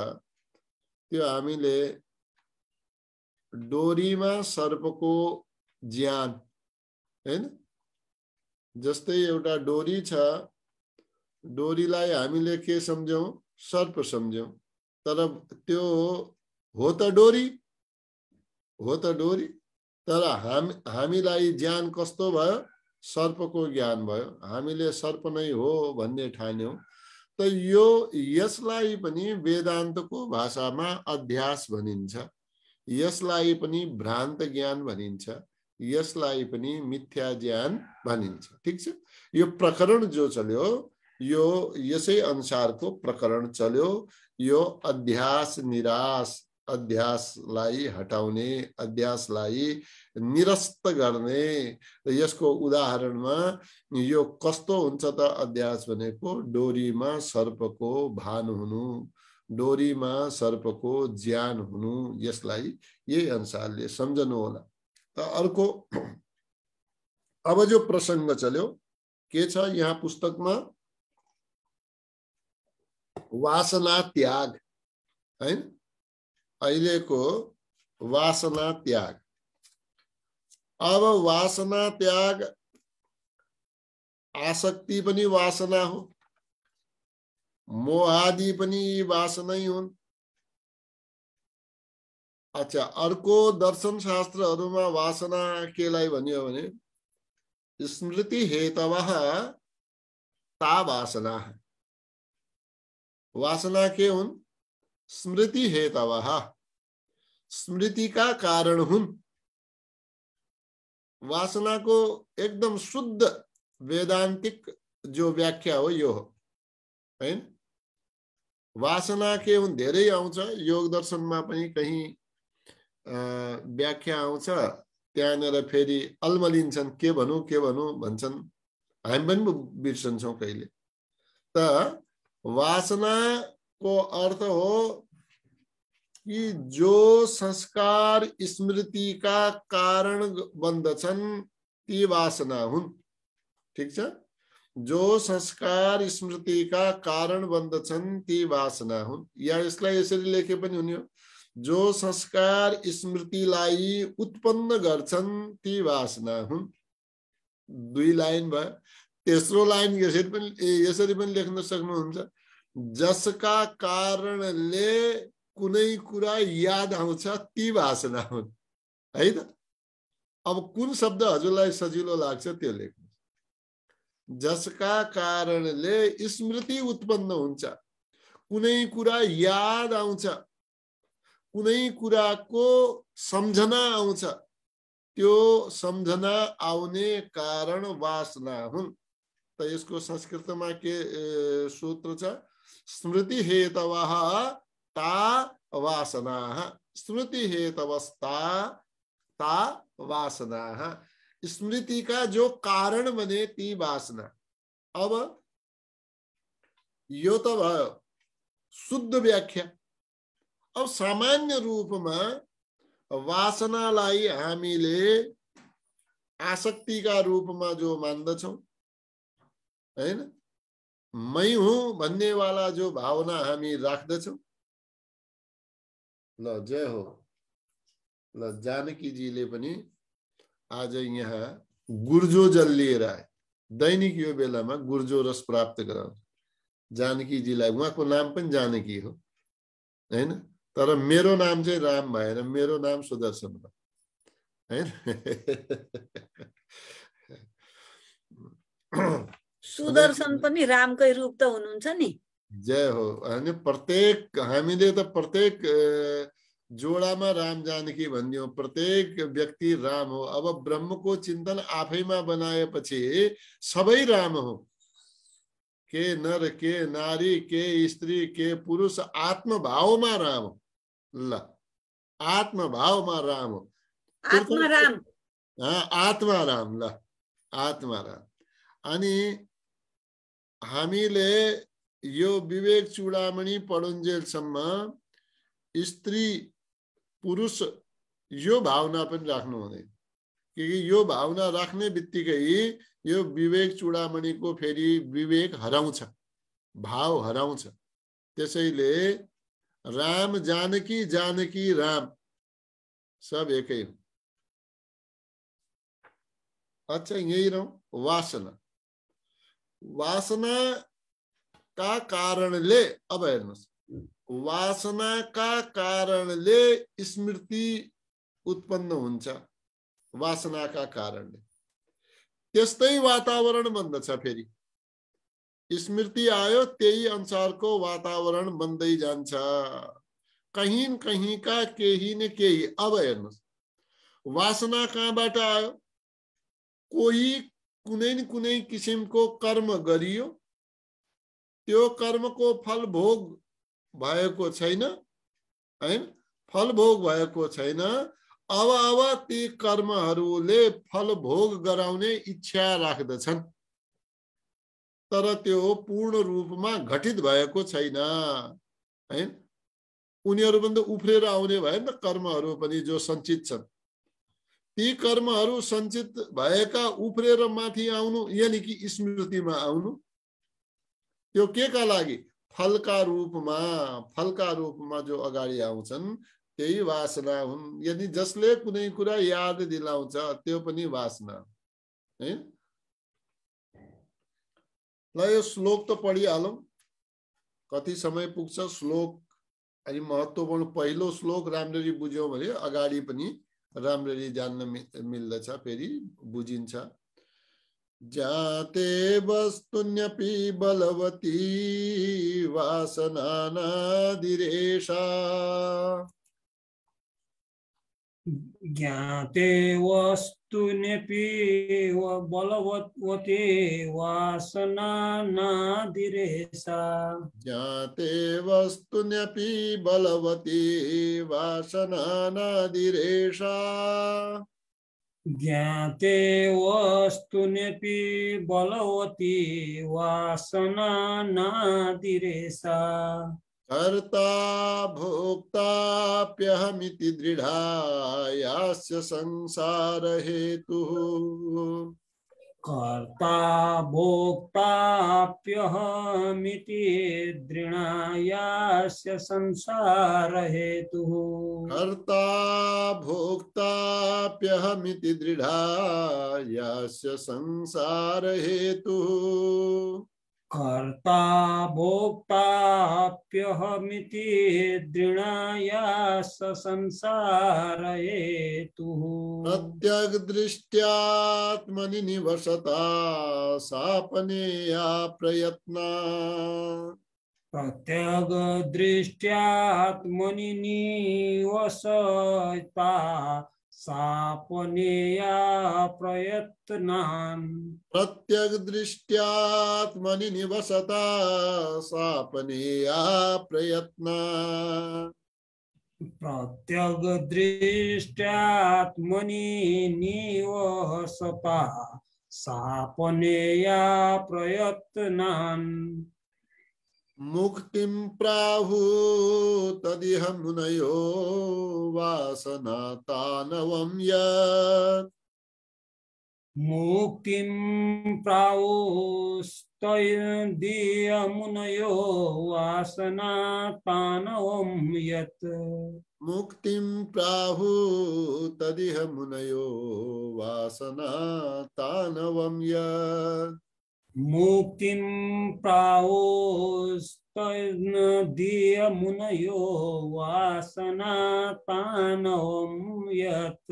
S3: त्यो हामीले डोरीमा सर्पको ज्ञान होइन जस्तै एउटा डोरी छ डोरीलाई हामीले के सम्झौँ सर्प सम्झौँ तर त्यो हो त डोरी हो त डोरी तर हाम हामीलाई ज्ञान कस्तो भयो सर्पको ज्ञान भयो हामीले सर्प नै हो भन्ने ठान्यौँ त यो यसलाई पनि वेदान्तको भाषामा अध्यास भनिन्छ यसलाई पनि भ्रान्त ज्ञान भनिन्छ यसलाई पनि मिथ्या ज्ञान भनिन्छ ठिक छ यो प्रकरण जो चल्यो यो यसै अनुसारको प्रकरण चल्यो यो अध्यास निराश अभ्यासलाई हटाउने अभ्यासलाई निरस्त गर्ने यसको उदाहरणमा यो कस्तो हुन्छ त अभ्यास भनेको डोरीमा सर्पको भान हुनु डोरीमा सर्पको ज्यान हुनु यसलाई यही अनुसारले सम्झनु होला त अर्को अब जो प्रसङ्ग चल्यो के छ यहाँ पुस्तकमा वासना त्याग होइन पहले को वासना त्याग अब वासना त्याग आसक्ति पनि वासना हो मोह आदि पनि वासनै हुन् अच्छा अर्को दर्शन शास्त्रहरूमा वासना केलाई भनियो भने स्मृति हेतव ता वासना वासना के हुन् स्मृति हेतव स्मृति का कारण हूं वासना को एकदम शुद्ध वेदांतिक जो व्याख्या हो यो हो वासना के उन धेरे आँच योग दर्शन में कहीं व्याख्या आँच त्यहाँनिर फेरी अलमलिशन के भनु के भनु भन्छन् हामी पनि बिर्सन्छौँ कहिले अर्थ हो कि जो संस्कार स्मृति का कारण बंदछन ती वासना हुन ठीक छ जो संस्कार स्मृति का कारण बन्दछन् ती वासना हुन या यसलाई यसरी लेखे पनि हुने हो जो संस्कार स्मृतिलाई उत्पन्न गर्छन् ती वासना हुन् दुई लाइन भयो तेस्रो लाइन यसरी पनि यसरी पनि लेख्न सक्नुहुन्छ जसका कारणले कुनै कुरा याद आउँछ ती भाषा हुन् होइन अब कुन शब्द हजुरलाई सजिलो लाग्छ त्यो लेख्नु जसका कारणले स्मृति उत्पन्न हुन्छ कुनै कुरा याद आउँछ कुनै कुराको सम्झना आउँछ त्यो सम्झना आउने कारण वासना हुन् त यसको संस्कृतमा के सूत्र छ स्मृति हेतवा ता वासना स्मृति हेतवस्ता ता वासना स्मृति का जो कारण बने ती वासना अब यो तो शुद्ध व्याख्या अब सामान्य रूप में लाई आसक्ति का रूप में जो मंद मई हूं भन्ने वाला जो भावना राख्द राख्दछौँ ल जय हो ल जानकीजीले पनि आज यहाँ गुर्जो जल लिएर आए दैनिक यो बेलामा गुर्जो रस प्राप्त गराउँछ जानकीजीलाई उहाँको नाम पनि जानकी हो होइन तर मेरो नाम चाहिँ राम भएन मेरो नाम सुदर्शन भयो होइन
S2: सुदर्शन पनि रामकै रूप त हुनुहुन्छ नि
S3: जय हो प्रत्येक પ્રત્યેક हामीले त तो प्रत्येक जोडामा राम जानकी भनिदियौँ प्रत्येक व्यक्ति राम हो अब ब्रह्मको चिन्तन आफैमा बनाएपछि सबै राम हो के नर के नारी के स्त्री के पुरुष आत्मभावमा राम हो ल आत्मभावमा राम हो आत्मा राम हाँ, आत्मा राम ल आत्मा राम अनि हामीले यो विवेक चूड़ामणि पडुन्जेलसम्म स्त्री पुरुष यो भावना पनि राख्नु हुँदैन यो भावना राखने बितीक यो विवेक को फेरी विवेक हराउँछ भाव हराउँछ त्यसैले राम जानकी जानकी राम सब एक ही अच्छा यही रहौँ वासना वासना का कारणले अब हेर्नुहोस् वासनाका कारणले स्मृति उत्पन्न हुन्छ वासनाका कारणले त्यस्तै वातावरण बन्दछ फेरि स्मृति आयो त्यही अनुसारको वातावरण बन्दै जान्छ कहीँ कहीँका केही न केही अब हेर्नुहोस् वासना कहाँबाट आयो कोही कुनै न कुनै किसिमको कर्म गरियो त्यो कर्मको फल भोग भएको छैन होइन फल भोग भएको छैन अब अब ती कर्महरूले फल भोग गराउने इच्छा राख्दछन् तर त्यो पूर्ण रूपमा घटित भएको छैन होइन उनीहरू पनि त उफ्रेर आउने भए नि त कर्महरू पनि जो सञ्चित छन् ती कर्महरू सञ्चित भएका उफ्रेर माथि आउनु यानि कि स्मृतिमा आउनु त्यो के का लागि फलका रूपमा फलका रूपमा जो अगाडि आउँछन् त्यही वासना हुन् यदि जसले कुनै कुरा याद दिलाउँछ त्यो पनि वासना है ल यो श्लोक त पढिहालौँ कति समय पुग्छ श्लोक अनि महत्त्वपूर्ण पहिलो श्लोक राम्ररी बुझ्यौँ भने अगाडि पनि राम्ररी जान्न मि मिल्दछ फेरि बुझिन्छ जाते वस्तुन्यपि बलवती वासनानादिरेषा
S1: ज्ञाते वस्तुन्यपि बलवत्वते वासनानादिरेषा
S3: ज्ञाते वस्तुन्यपि बलवती वासनानादिरेषा
S1: ज्ञाते वस्तुनेपि बलवती वासना नादिरेशा
S3: कर्ता भोक्ताप्यहमिति दृढा यास्य संसार हेतु कर्ता भोक्ताप्यहमिति
S1: दृणायास्य संसार
S3: हेतुः कर्ता भोक्ताप्यहमिति दृढायास्य संसार हेतुः
S1: कर्ता भोक्ताप्यहमिति दृणाया स संसारयेतु
S3: प्रत्यग्दृष्ट्यात्मनि निवसता सापनेया प्रयत्ना प्रत्यग्दृष्ट्यात्मनि
S1: निवसता सापनेया
S3: प्रयत्नान् प्रत्यग्दृष्ट्यात्मनि निवसता सापनेया प्रयत्ना प्रत्यग्दृष्ट्यात्मनि
S1: निवसता सापनेया प्रयत्न
S3: मुक्तिं प्राहु तदिह मुनयो वासना तानवं यत् मुक्तिं प्रावोस्तयदियमुनयो
S1: वासना तानवं यत्
S3: प्राहु तदिह मुनयो वासना तानव यत् मुक्तिं प्रावोस्तनदीयमुनयो
S1: वासनातानवं यत्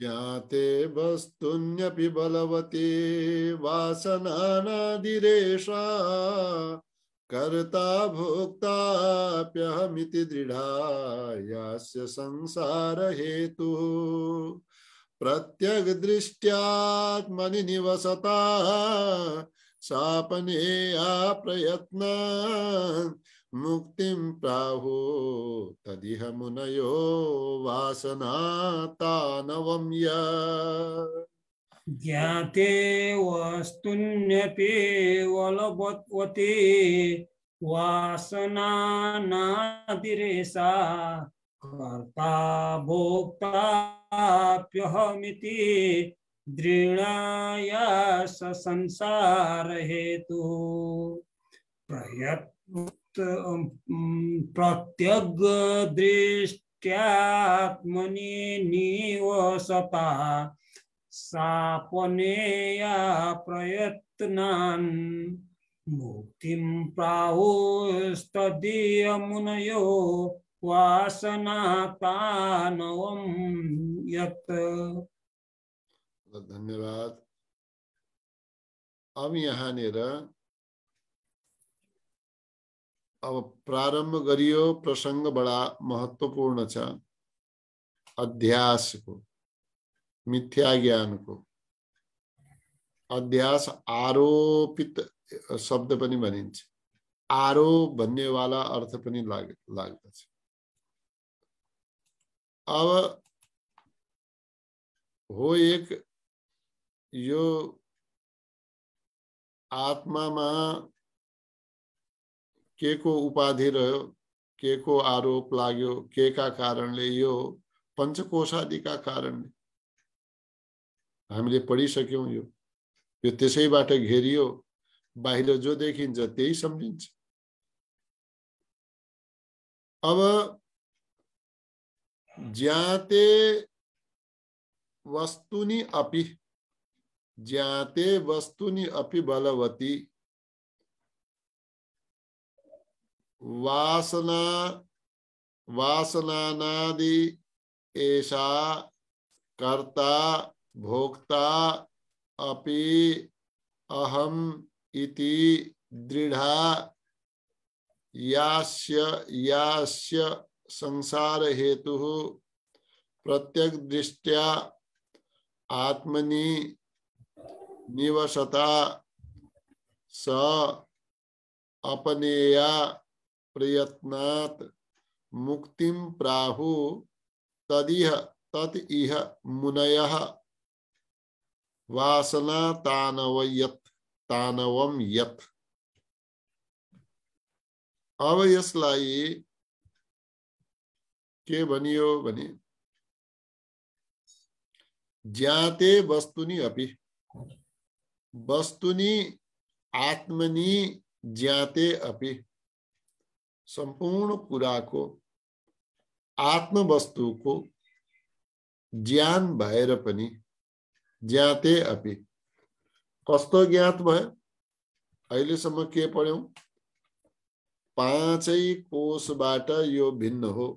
S3: ज्ञाते वस्तुन्यपि बलवती वासनानादिरेषा कर्ता भोक्ताप्यहमिति दृढा यास्य संसारहेतुः प्रत्यग्दृष्ट्यात्मनि निवसता सापने प्रयत्न मुक्तिं प्राहु तदिह मुनयो वासना तानवं य
S1: ज्ञाते वस्तुन्यपि वलभवते वासना नातिरेषा कर्ता भोक्ताप्यहमिति दृणाया स संसार हेतु प्रयत् प्रत्यग दृष्ट्यात्मनि निवसता सापनेया प्रयत्नान् मुक्तिं प्राहुस्तदीयमुनयो वासनातानवं यत्
S3: धन्यवाद अब यहाँ अब प्रारंभ गरियो प्रसंग बडा महत्वपूर्ण छ को मिथ्या ज्ञान को अध्यास आरोपित शब्द पनि भनिन्छ आरोप भन्नेवाला अर्थ पनि लाग लाग्दछ अब हो एक यो આત્મામાં કેકો के को કેકો આરોપ के का કારણલે યો પંચકોષાદિકા કારણલે हामीले पढिसक्यौँ यो यो त्यसैबाट घेरियो बाहिर जो देखिन्छ त्यही सम्झिन्छ अब ज्याते वस्तुनि अपि ज्ञाते वस्तुनि अपि बलवती वासना वासनानादि एषा कर्ता भोक्ता अपि अहम इति दृढ़ा यास्य यास्य संसार हेतु प्रत्यक आत्मनि निवसता स अपनेया प्रयत्नात् मुक्तिम प्राहु तदिह तत इह मुनयः वासना तानवयत तानवम यत अब यसलाई के भनियो भने ज्ञाते वस्तुनि अपि वस्तुनि आत्मनि ज्ञाते अपि संपूर्ण कुरा को आत्म वस्तु को ज्ञान भएर पनि ज्ञाते अपि कस्तो ज्ञात भयो अहिलेसम्म के पढ्यौँ पाँचै कोषबाट यो भिन्न हो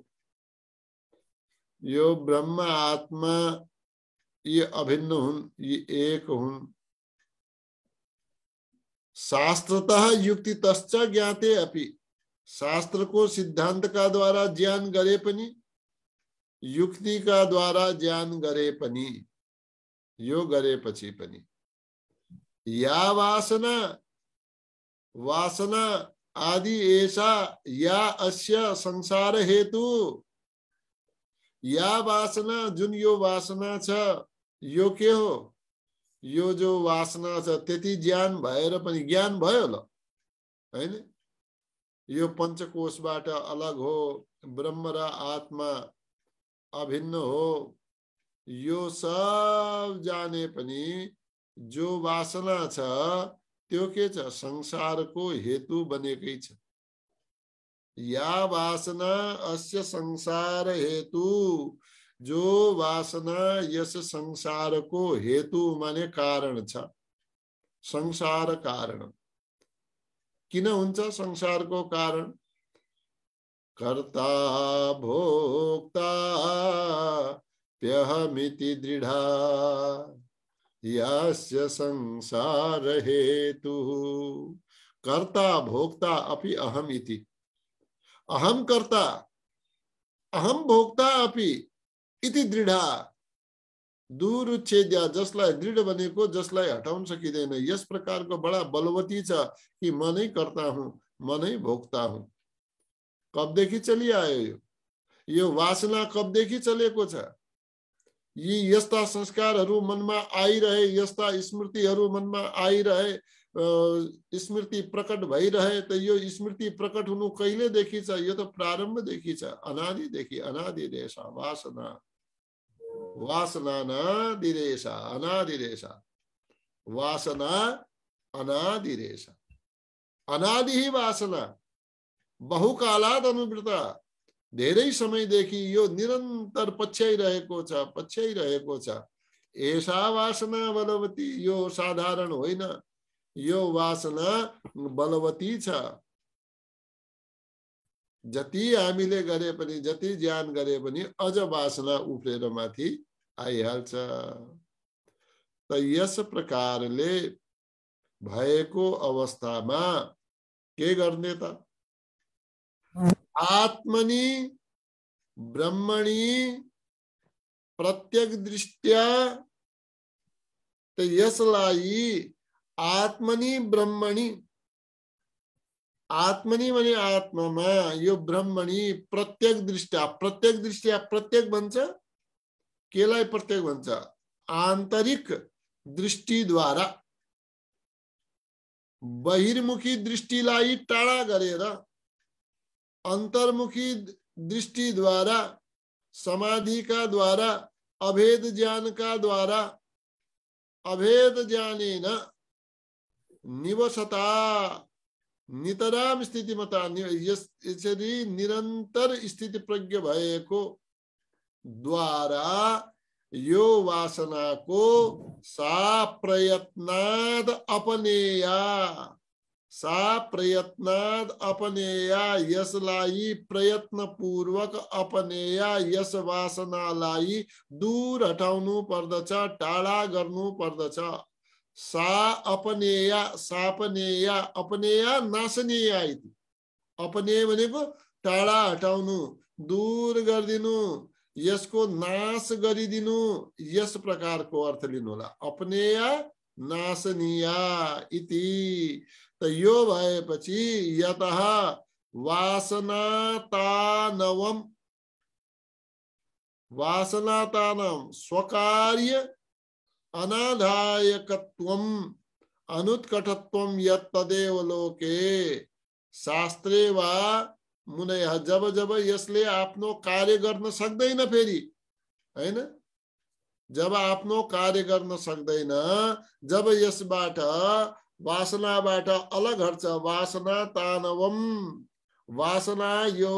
S3: यो ब्रह्म आत्मा ये अभिन्न हुन् ये एक हुन् शास्त्रतः युक्तितश्च ज्ञाते अपि शास्त्र को सिद्धांत का द्वारा ज्ञान पनी युक्ति का द्वारा ज्ञान पनी यो पची पनी या वासना वासना आदि ऐसा या अस्य संसार हेतु या वासना जुन यो वासना छ यो के हो यो जो वासना छ ज्ञान भर पनि ज्ञान भो यो पंचकोश बा अलग हो ब्रह्म र आत्मा अभिन्न हो यो सब जाने पनि जो वासना छ त्यो के छ संसारको हेतु बनेकै छ या वासना अस्य संसार हेतु जो वासना यस को हेतु माने कारण छ संसार कारण किन हुन्छ संसारको कारण कर्ता भोक्ता प्यहमिति दृढा यस्य संसार हेतु कर्ता भोक्ता अपि अहम इति अहम कर्ता अहम भोक्ता अपि इति दृढ दुरुच्छेद्या जसलाई दृढ जिस जसलाई हटाउन सकिँदैन यस प्रकारको बडा बलवती छ कि म नै कर्ता हुँ म नै भोक्ता हुँ कबदेखि चलिआयो यो यो वासना कबदेखि चलेको छ यी यस्ता संस्कारहरू मनमा आइरहे यस्ता स्मृतिहरू मनमा आइरहे स्मृति प्रकट भइरहे त यो स्मृति प्रकट हुनु कहिलेदेखि छ यो त प्रारम्भदेखि छ अनादिदेखि अनादिदेश वासना वासना नादिरेशा अनादिरेशा वासना अनादिरेशा अनादि ही वासना बहुकालाद अनुवृता धेरे समय देखी यो निरंतर पछ्याई रहे पछ्याई रहे ऐसा वासना बलवती यो साधारण होइन यो वासना बलवती जी हमी जी ज्ञान गरे अज वासना उफ्रे माथि आई हलच त यस प्रकारले भएको अवस्थामा के गर्ने त आत्मनि ब्रह्मणी प्रत्येक दृष्टिया त यसलाई आत्मनि ब्रह्मणी आत्मनि भने आत्मामा यो ब्रह्मणी प्रत्येक दृष्टिया प्रत्येक दृष्टिया प्रत्येक भन्छ केलाय प्रत्येक आंतरिक दृष्टि द्वारा बहिर्मुखी दृष्टि अंतर्मुखी दृष्टि द्वारा समाधि का द्वारा अभेद ज्ञान का द्वारा अभेद ज्ञान निवसता नितराम स्थितिमता यसरी निरंतर स्थिति प्रज्ञ भएको द्वारा यो वासना को सा प्रयत्नाद अपनेया सा प्रयत्नाद अपनेया यस लाई प्रयत्न पूर्वक अपनेया यस वासना दूर हटाउनु पर्दछ टाढा गर्नु पर्दछ सा अपनेया सापनेया अपनेया नासनेया इति अपने भनेको टाढा हटाउनु दूर गरिदिनु इसको नाश गरिदिनु प्रकार को अर्थ लिखा अपने अपनेय नाशनीया इति त यो भएपछि यत वासनातानवम वासनातानम स्वकार्य अनाधायकत्वम अनुत्कटत्वम यदेव लोके शास्त्रे वा मुनै जब जब यसले आफ्नो कार्य गर्न सक्दैन फेरि होइन जब आफ्नो कार्य गर्न सक्दैन जब यसबाट वासनाबाट अलग हट्छ वासना तानवम वासना यो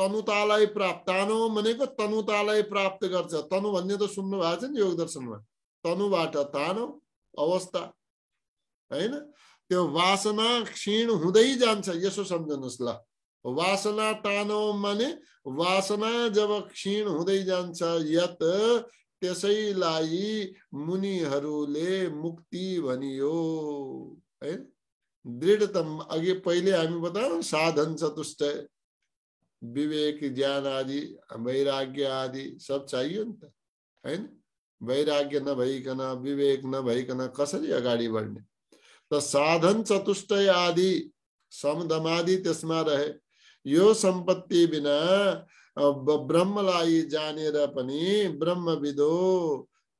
S3: तनुतालाई प्राप्त तानव भनेको तनुतालाई प्राप्त गर्छ तनु भन्ने त सुन्नु भएको छ नि योग दर्शनमा तनुबाट तानव अवस्था होइन त्यो वासना क्षीण हुँदै जान्छ यसो सम्झनुहोस् ल वासना तानो मने वासना जब क्षीण हुँदै जान्छ यत त्यसैलाई मुनिहरूले मुक्ति भनियो है दृढतम अघि पहिले हामी बतायौँ साधन चतुष्ट विवेक ज्ञान आदि वैराग्य आदि सब चाहियो नि त होइन वैराग्य नभइकन विवेक नभइकन कसरी अगाडि बढ्ने त साधन चतुष्टय आदि समदमादि त्यसमा रहे यो सम्पत्ति बिना ब्रह्मलाई जानेर पनि ब्रह्मविदो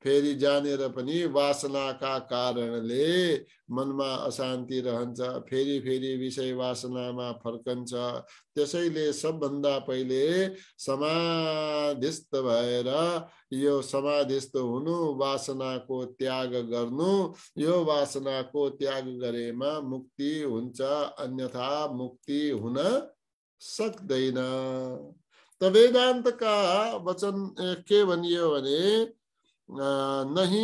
S3: फेरि जानेर पनि वासनाका कारणले मनमा अशान्ति रहन्छ फेरि फेरि विषय वासनामा फर्कन्छ त्यसैले सबभन्दा पहिले समाधिस्थ भएर यो समाधिस्थ हुनु वासनाको त्याग गर्नु यो वासनाको त्याग गरेमा मुक्ति हुन्छ अन्यथा मुक्ति हुन सक्दैन त वेदान्तका वचन के भनियो भने नहि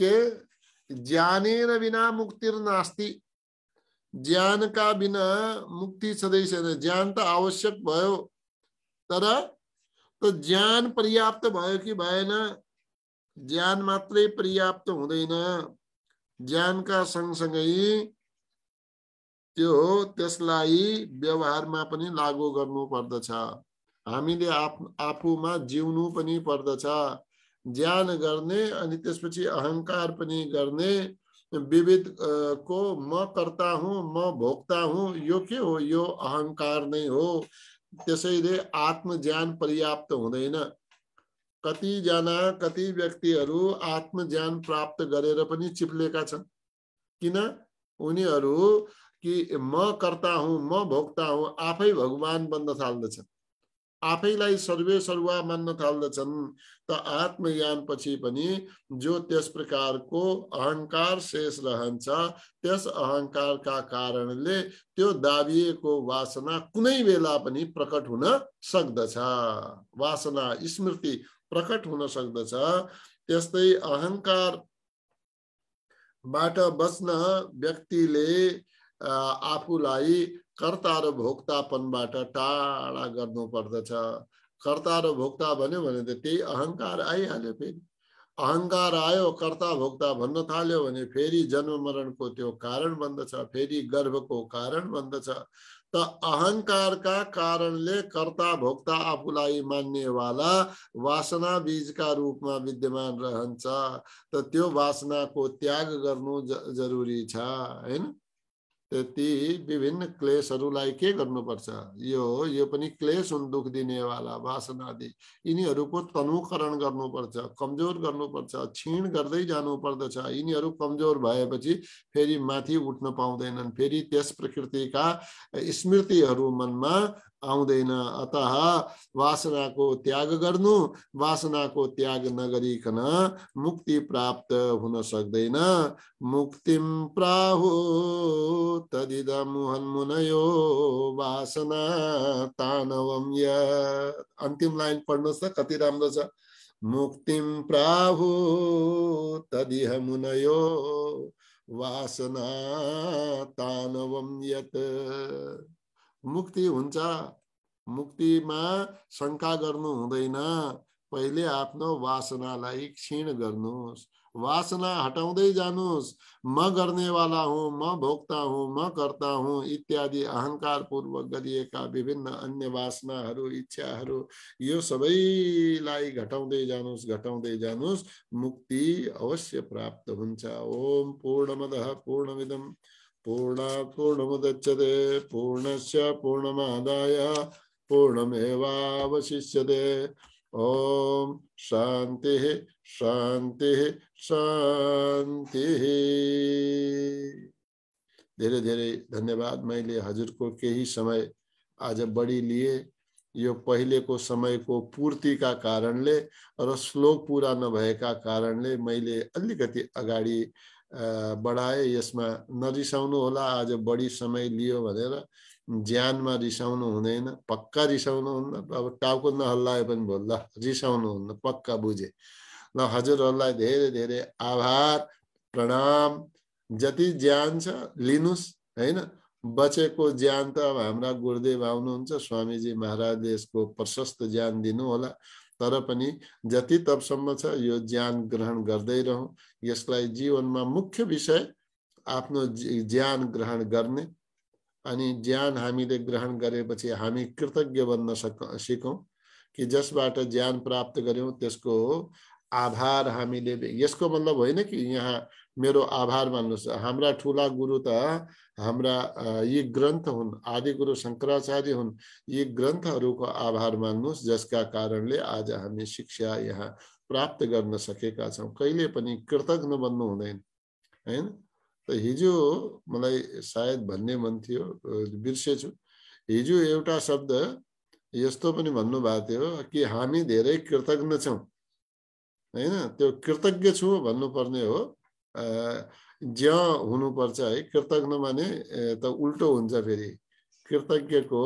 S3: के ज्ञानेर बिना नास्ती ज्ञान ज्ञानका बिना मुक्ति छँदै छैन ज्ञान त आवश्यक भयो तर त ज्ञान पर्याप्त भयो कि भएन ज्ञान मात्रै पर्याप्त हुँदैन ज्ञानका सँगसँगै व्यवहार में लागू गर्नु हमी आपू में जीवन भी पर्द पर्दछ ज्ञान करने अस त्यसपछि अहंकार पनि विविध को म कर्ता हूँ म भोक्ता हूँ यो के हो यो अहंकार नहीं हो त्यसैले आत्मज्ञान पर्याप्त कति जना कति व्यक्ति आत्मज्ञान प्राप्त करें चिप्ले क्या छन् कि म कर्ता हुँ म भोक्ता हुँ आफै भगवान् बन्न थाल्दछन् आफैलाई सर्वे सर्वा मान्न थाल्दछन् त आत्मज्ञान पछि पनि जो त्यस प्रकारको अहङ्कार शेष रहन्छ त्यस अहङ्कारका कारणले त्यो दाबिएको वासना कुनै बेला पनि प्रकट हुन सक्दछ वासना स्मृति प्रकट हुन सक्दछ त्यस्तै अहङ्कारबाट बच्न व्यक्तिले आफूलाई कर्ता र भोक्तापनबाट टाढा गर्नु पर्दछ कर्ता र भोक्ता भन्यो भने त त्यही अहङ्कार आइहाल्यो फेरि अहङ्कार आयो कर्ता भोक्ता भन्न थाल्यो भने फेरि जन्म मरणको त्यो कारण बन्दछ फेरि गर्वको कारण बन्दछ त अहङ्कारका कारणले कर्ता भोक्ता आफूलाई मान्नेवाला वासना बीजका रूपमा विद्यमान रहन्छ त त्यो वासनाको त्याग गर्नु जरुरी छ होइन ती विभिन्न क्लेश के यो यो यो पनि क्लेस हुन् दुःख दिनेवाला वासनादि को तनुकरण गर्नुपर्छ कमजोर गर्नुपर्छ क्षीण गर्दै जानु पर्दछ यिनीहरू कमजोर भएपछि फेरि माथि उठ्न पाउँदैनन् फेरि त्यस प्रकृतिका मन में आउँदैन अतः वासनाको त्याग गर्नु वासनाको त्याग नगरिकन मुक्ति प्राप्त हुन सक्दैन मुक्तिम प्राहो तदिदमुहन्मुनयो वासना तानवम य अन्तिम लाइन पढ्नुहोस् त कति राम्रो छ मुक्तिम तदिह मुनयो वासना तानवम यत मुक्ति हुन्छ मुक्तिमा शङ्का गर्नु हुँदैन पहिले आफ्नो वासनालाई क्षीण गर्नुहोस् वासना हटाउँदै जानुहोस् म गर्नेवाला हुँ म भोग्ता हुँ म कर्ता हुँ इत्यादि अहङ्कारपूर्वक गरिएका विभिन्न अन्य वासनाहरू इच्छाहरू यो सबैलाई घटाउँदै जानुहोस् घटाउँदै जानुहोस् मुक्ति अवश्य प्राप्त हुन्छ ओम पूर्णमद पूर्णमिदम पूर्ण पूर्णमुदच्यते पूर्णस्य पूर्णमादाय पूर्णमेवावशिष्यते ॐ शान्तिः शान्तिः शान्तिः धीरे धीरे धन्यवाद मैले हजुरको केही समय आज बढी लिए यो पहिलेको समयको पूर्तिका कारणले र श्लोक पुरा नभएका कारणले मैले अलिकति अगाडि बढाए यसमा नरिसाउनु होला आज बढी समय लियो भनेर ज्यानमा रिसाउनु हुँदैन पक्का रिसाउनु हुन्न अब टाउको नहल्लाए पनि भोल ल रिसाउनु हुन्न पक्का बुझे ल हजुरहरूलाई धेरै धेरै आभार प्रणाम जति ज्यान छ लिनुहोस् होइन बचेको ज्यान त अब हाम्रा गुरुदेव आउनुहुन्छ स्वामीजी महाराजले यसको प्रशस्त ज्यान दिनु होला तर पनि जति तबसम्म छ यो ज्ञान ग्रहण गर्दै रहँ यसलाई जीवनमा मुख्य विषय आफ्नो ज्ञान ग्रहण गर्ने अनि ज्ञान हामीले ग्रहण गरेपछि हामी कृतज्ञ बन्न सक सिकौँ कि जसबाट ज्ञान प्राप्त गऱ्यौँ त्यसको आधार हामीले यसको मतलब होइन कि यहाँ मेरो आभार मान्नुहोस् हाम्रा ठुला गुरु त हाम्रा यी ग्रन्थ हुन् आदि गुरु शङ्कराचार्य हुन् यी ग्रन्थहरूको आभार मान्नुहोस् जसका कारणले आज हामी शिक्षा यहाँ प्राप्त गर्न सकेका छौँ कहिले पनि कृतज्ञ बन्नु हुँदैन होइन त हिजो मलाई सायद भन्ने मन थियो बिर्सेछु हिजो एउटा शब्द यस्तो पनि भन्नुभएको थियो कि हामी धेरै कृतज्ञ छौँ होइन त्यो कृतज्ञ छु भन्नुपर्ने हो ज्य हुनुपर्छ है कृतज्ञ माने त उल्टो हुन्छ फेरि कृतज्ञको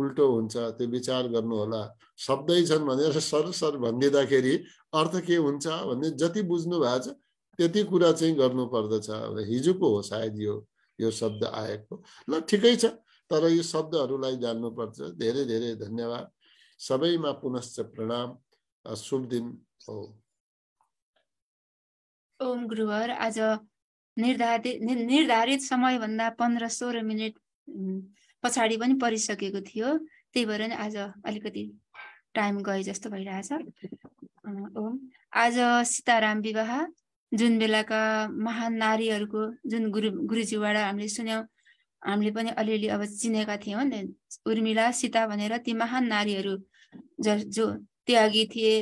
S3: उल्टो हुन्छ त्यो विचार गर्नु होला शब्दै छन् भनेर सर सर भनिदिँदाखेरि अर्थ के हुन्छ भन्ने जति बुझ्नु भएको छ त्यति कुरा चाहिँ गर्नुपर्दछ हिजोको हो सायद यो यो शब्द आएको ल ठिकै छ तर यो शब्दहरूलाई जान्नुपर्छ धेरै धेरै धन्यवाद सबैमा पुनश्च प्रणाम शुभ दिन हो
S2: ओम ग्रुवर आज निर्धारित निर्धारित समयभन्दा पन्ध्र सोह्र मिनट पछाडि पनि परिसकेको थियो त्यही भएर नि आज अलिकति टाइम गए जस्तो भइरहेछ ओम आज सीताराम विवाह जुन बेलाका महान नारीहरूको जुन गुरु गुरुजीबाट हामीले सुन्यौँ हामीले पनि अलिअलि अब चिनेका थियौँ नि उर्मिला सीता भनेर ती महान नारीहरू जो जो त्यागी थिए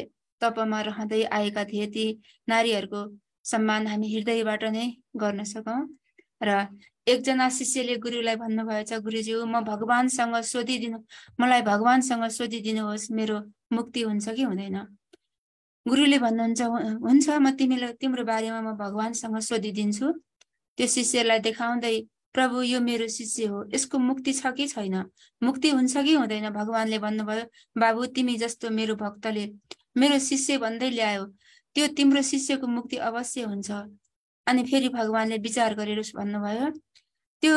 S2: तपमा रहँदै आएका थिए ती नारीहरूको सम्मान हामी हृदयबाट नै गर्न सकौँ र एकजना शिष्यले गुरुलाई भन्नुभएछ गुरुज्यू म भगवान्सँग सोधिदिनु मलाई भगवान्सँग सोधिदिनुहोस् मेरो मुक्ति हुन्छ कि हुँदैन गुरुले भन्नुहुन्छ हुन्छ म तिमीलाई तिम्रो बारेमा म भगवान्सँग सोधिदिन्छु त्यो शिष्यलाई देखाउँदै प्रभु यो मेरो शिष्य हो यसको मुक्ति छ कि छैन मुक्ति हुन्छ कि हुँदैन भगवान्ले भन्नुभयो बाबु तिमी जस्तो मेरो भक्तले मेरो शिष्य भन्दै ल्यायो त्यो तिम्रो शिष्यको मुक्ति अवश्य हुन्छ अनि फेरि भगवान्ले विचार गरेर भन्नुभयो त्यो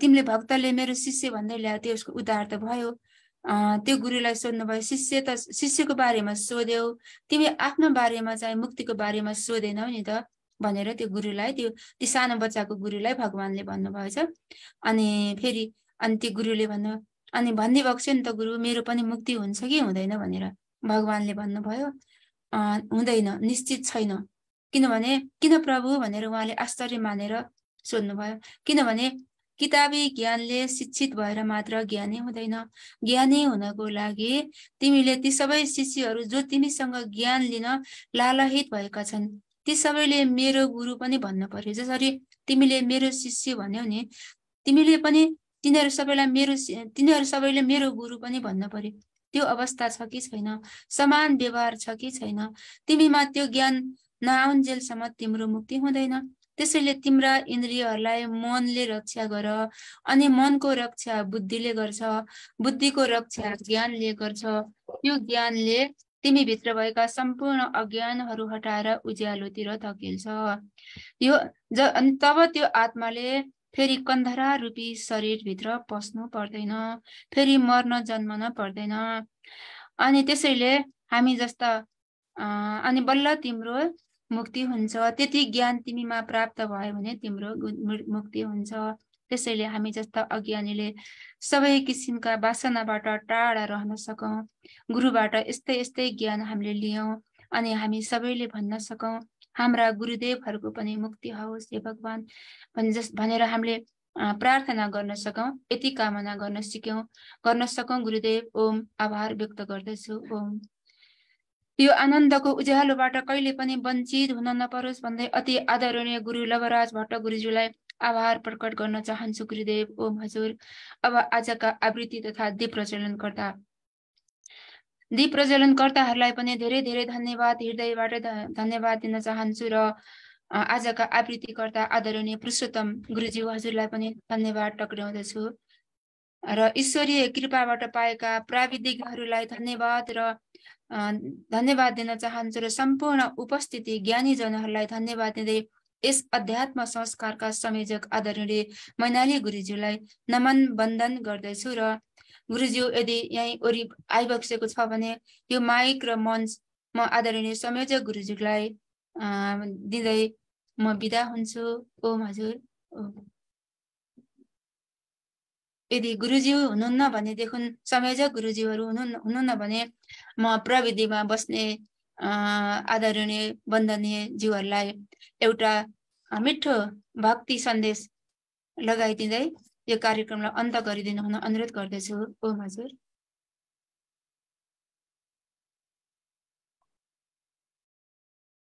S2: तिमीले भक्तले मेरो शिष्य भन्दै ल्यायो त्यो उसको उद्धार त भयो त्यो गुरुलाई सोध्नुभयो शिष्य त शिष्यको बारेमा सोध्यौ तिमी आफ्नो बारेमा चाहिँ मुक्तिको बारेमा सोधेनौ नि त भनेर त्यो गुरुलाई त्यो त्यो सानो बच्चाको गुरुलाई भगवान्ले भन्नुभएछ अनि फेरि अनि त्यो गुरुले भन्नु अनि छ नि त गुरु मेरो पनि मुक्ति हुन्छ कि हुँदैन भनेर भगवान्ले भन्नुभयो हुँदैन निश्चित छैन किनभने किन प्रभु भनेर उहाँले आश्चर्य मानेर सोध्नुभयो किनभने किताबी ज्ञानले शिक्षित भएर मात्र ज्ञानी हुँदैन ज्ञानी हुनको लागि तिमीले ती सबै शिष्यहरू जो तिमीसँग ज्ञान लिन लालहित भएका छन् ती सबैले मेरो गुरु पनि भन्नु पर्यो जसरी तिमीले मेरो शिष्य भन्यौ नि तिमीले पनि तिनीहरू सबैलाई मेरो तिनीहरू सबैले मेरो गुरु पनि भन्नु पर्यो त्यो अवस्था छ कि छैन समान व्यवहार छ कि छैन तिमीमा त्यो ज्ञान नआउन्जेलसम्म तिम्रो मुक्ति हुँदैन त्यसैले तिम्रा इन्द्रियहरूलाई मनले रक्षा गर अनि मनको रक्षा बुद्धिले गर्छ बुद्धिको रक्षा ज्ञानले गर्छ त्यो ज्ञानले तिमीभित्र भएका सम्पूर्ण अज्ञानहरू हटाएर उज्यालोतिर धकेल्छ यो ज तब त्यो आत्माले फेरि कन्धरा रूपी शरीरभित्र पस्नु पर्दैन फेरि मर्न जन्मन पर्दैन अनि त्यसैले हामी जस्ता अनि बल्ल तिम्रो मुक्ति हुन्छ त्यति ज्ञान तिमीमा प्राप्त भयो भने तिम्रो मुक्ति हुन्छ त्यसैले हामी जस्ता अज्ञानीले सबै किसिमका वासनाबाट टाढा रहन सकौँ गुरुबाट यस्तै यस्तै ज्ञान हामीले लियौँ अनि हामी सबैले भन्न सकौँ हाम्रा गुरुदेवहरूको पनि मुक्ति होस् हे भगवान् भनेर हामीले प्रार्थना गर्न सकौँ यति कामना गर्न सिक्यौँ गर्न सकौँ गुरुदेव ओम आभार व्यक्त गर्दछु ओम यो आनन्दको उज्यालोबाट कहिले पनि वञ्चित हुन नपरोस् भन्दै अति आदरणीय गुरु लवराज भट्ट गुरुजीलाई आभार प्रकट गर्न चाहन्छु गुरुदेव ओम हजुर अब आजका आवृत्ति तथा दिप प्रचलन गर्दा दि प्रज्वलनकर्ताहरूलाई पनि धेरै धेरै धन्यवाद हृदयबाट धन्यवाद दिन चाहन्छु र आजका आवृत्तिकर्ता आदरणीय पुरुषोत्तम गुरुजी हजुरलाई पनि धन्यवाद टक्राउँदछु र ईश्वरीय कृपाबाट पाएका प्राविधिकहरूलाई धन्यवाद र धन्यवाद दिन चाहन्छु र सम्पूर्ण उपस्थिति ज्ञानीजनहरूलाई धन्यवाद दिँदै यस अध्यात्म संस्कारका संयोजक आदरणीय मैनाली गुरुज्यूलाई नमन बन्दन गर्दछु र गुरुज्यू यदि यहीँ वरि आइबसेको छ भने यो माइक र मञ्च म आदरणीय संयोजक गुरुज्यूलाई दिँदै म बिदा हुन्छु ओम हजुर यदि गुरुज्यू हुनुहुन्न भनेदेखि संयोजक गुरुज्यूहरू हुनुहुन्न हुनुहुन्न भने म प्रविधिमा बस्ने आदरणीय वन्दनीय जीवहरूलाई एउटा मिठो भक्ति सन्देश लगाइदिँदै यो कार्यक्रमलाई अन्त गरिदिनु हुन अनुरोध गर्दछु ओम हजुर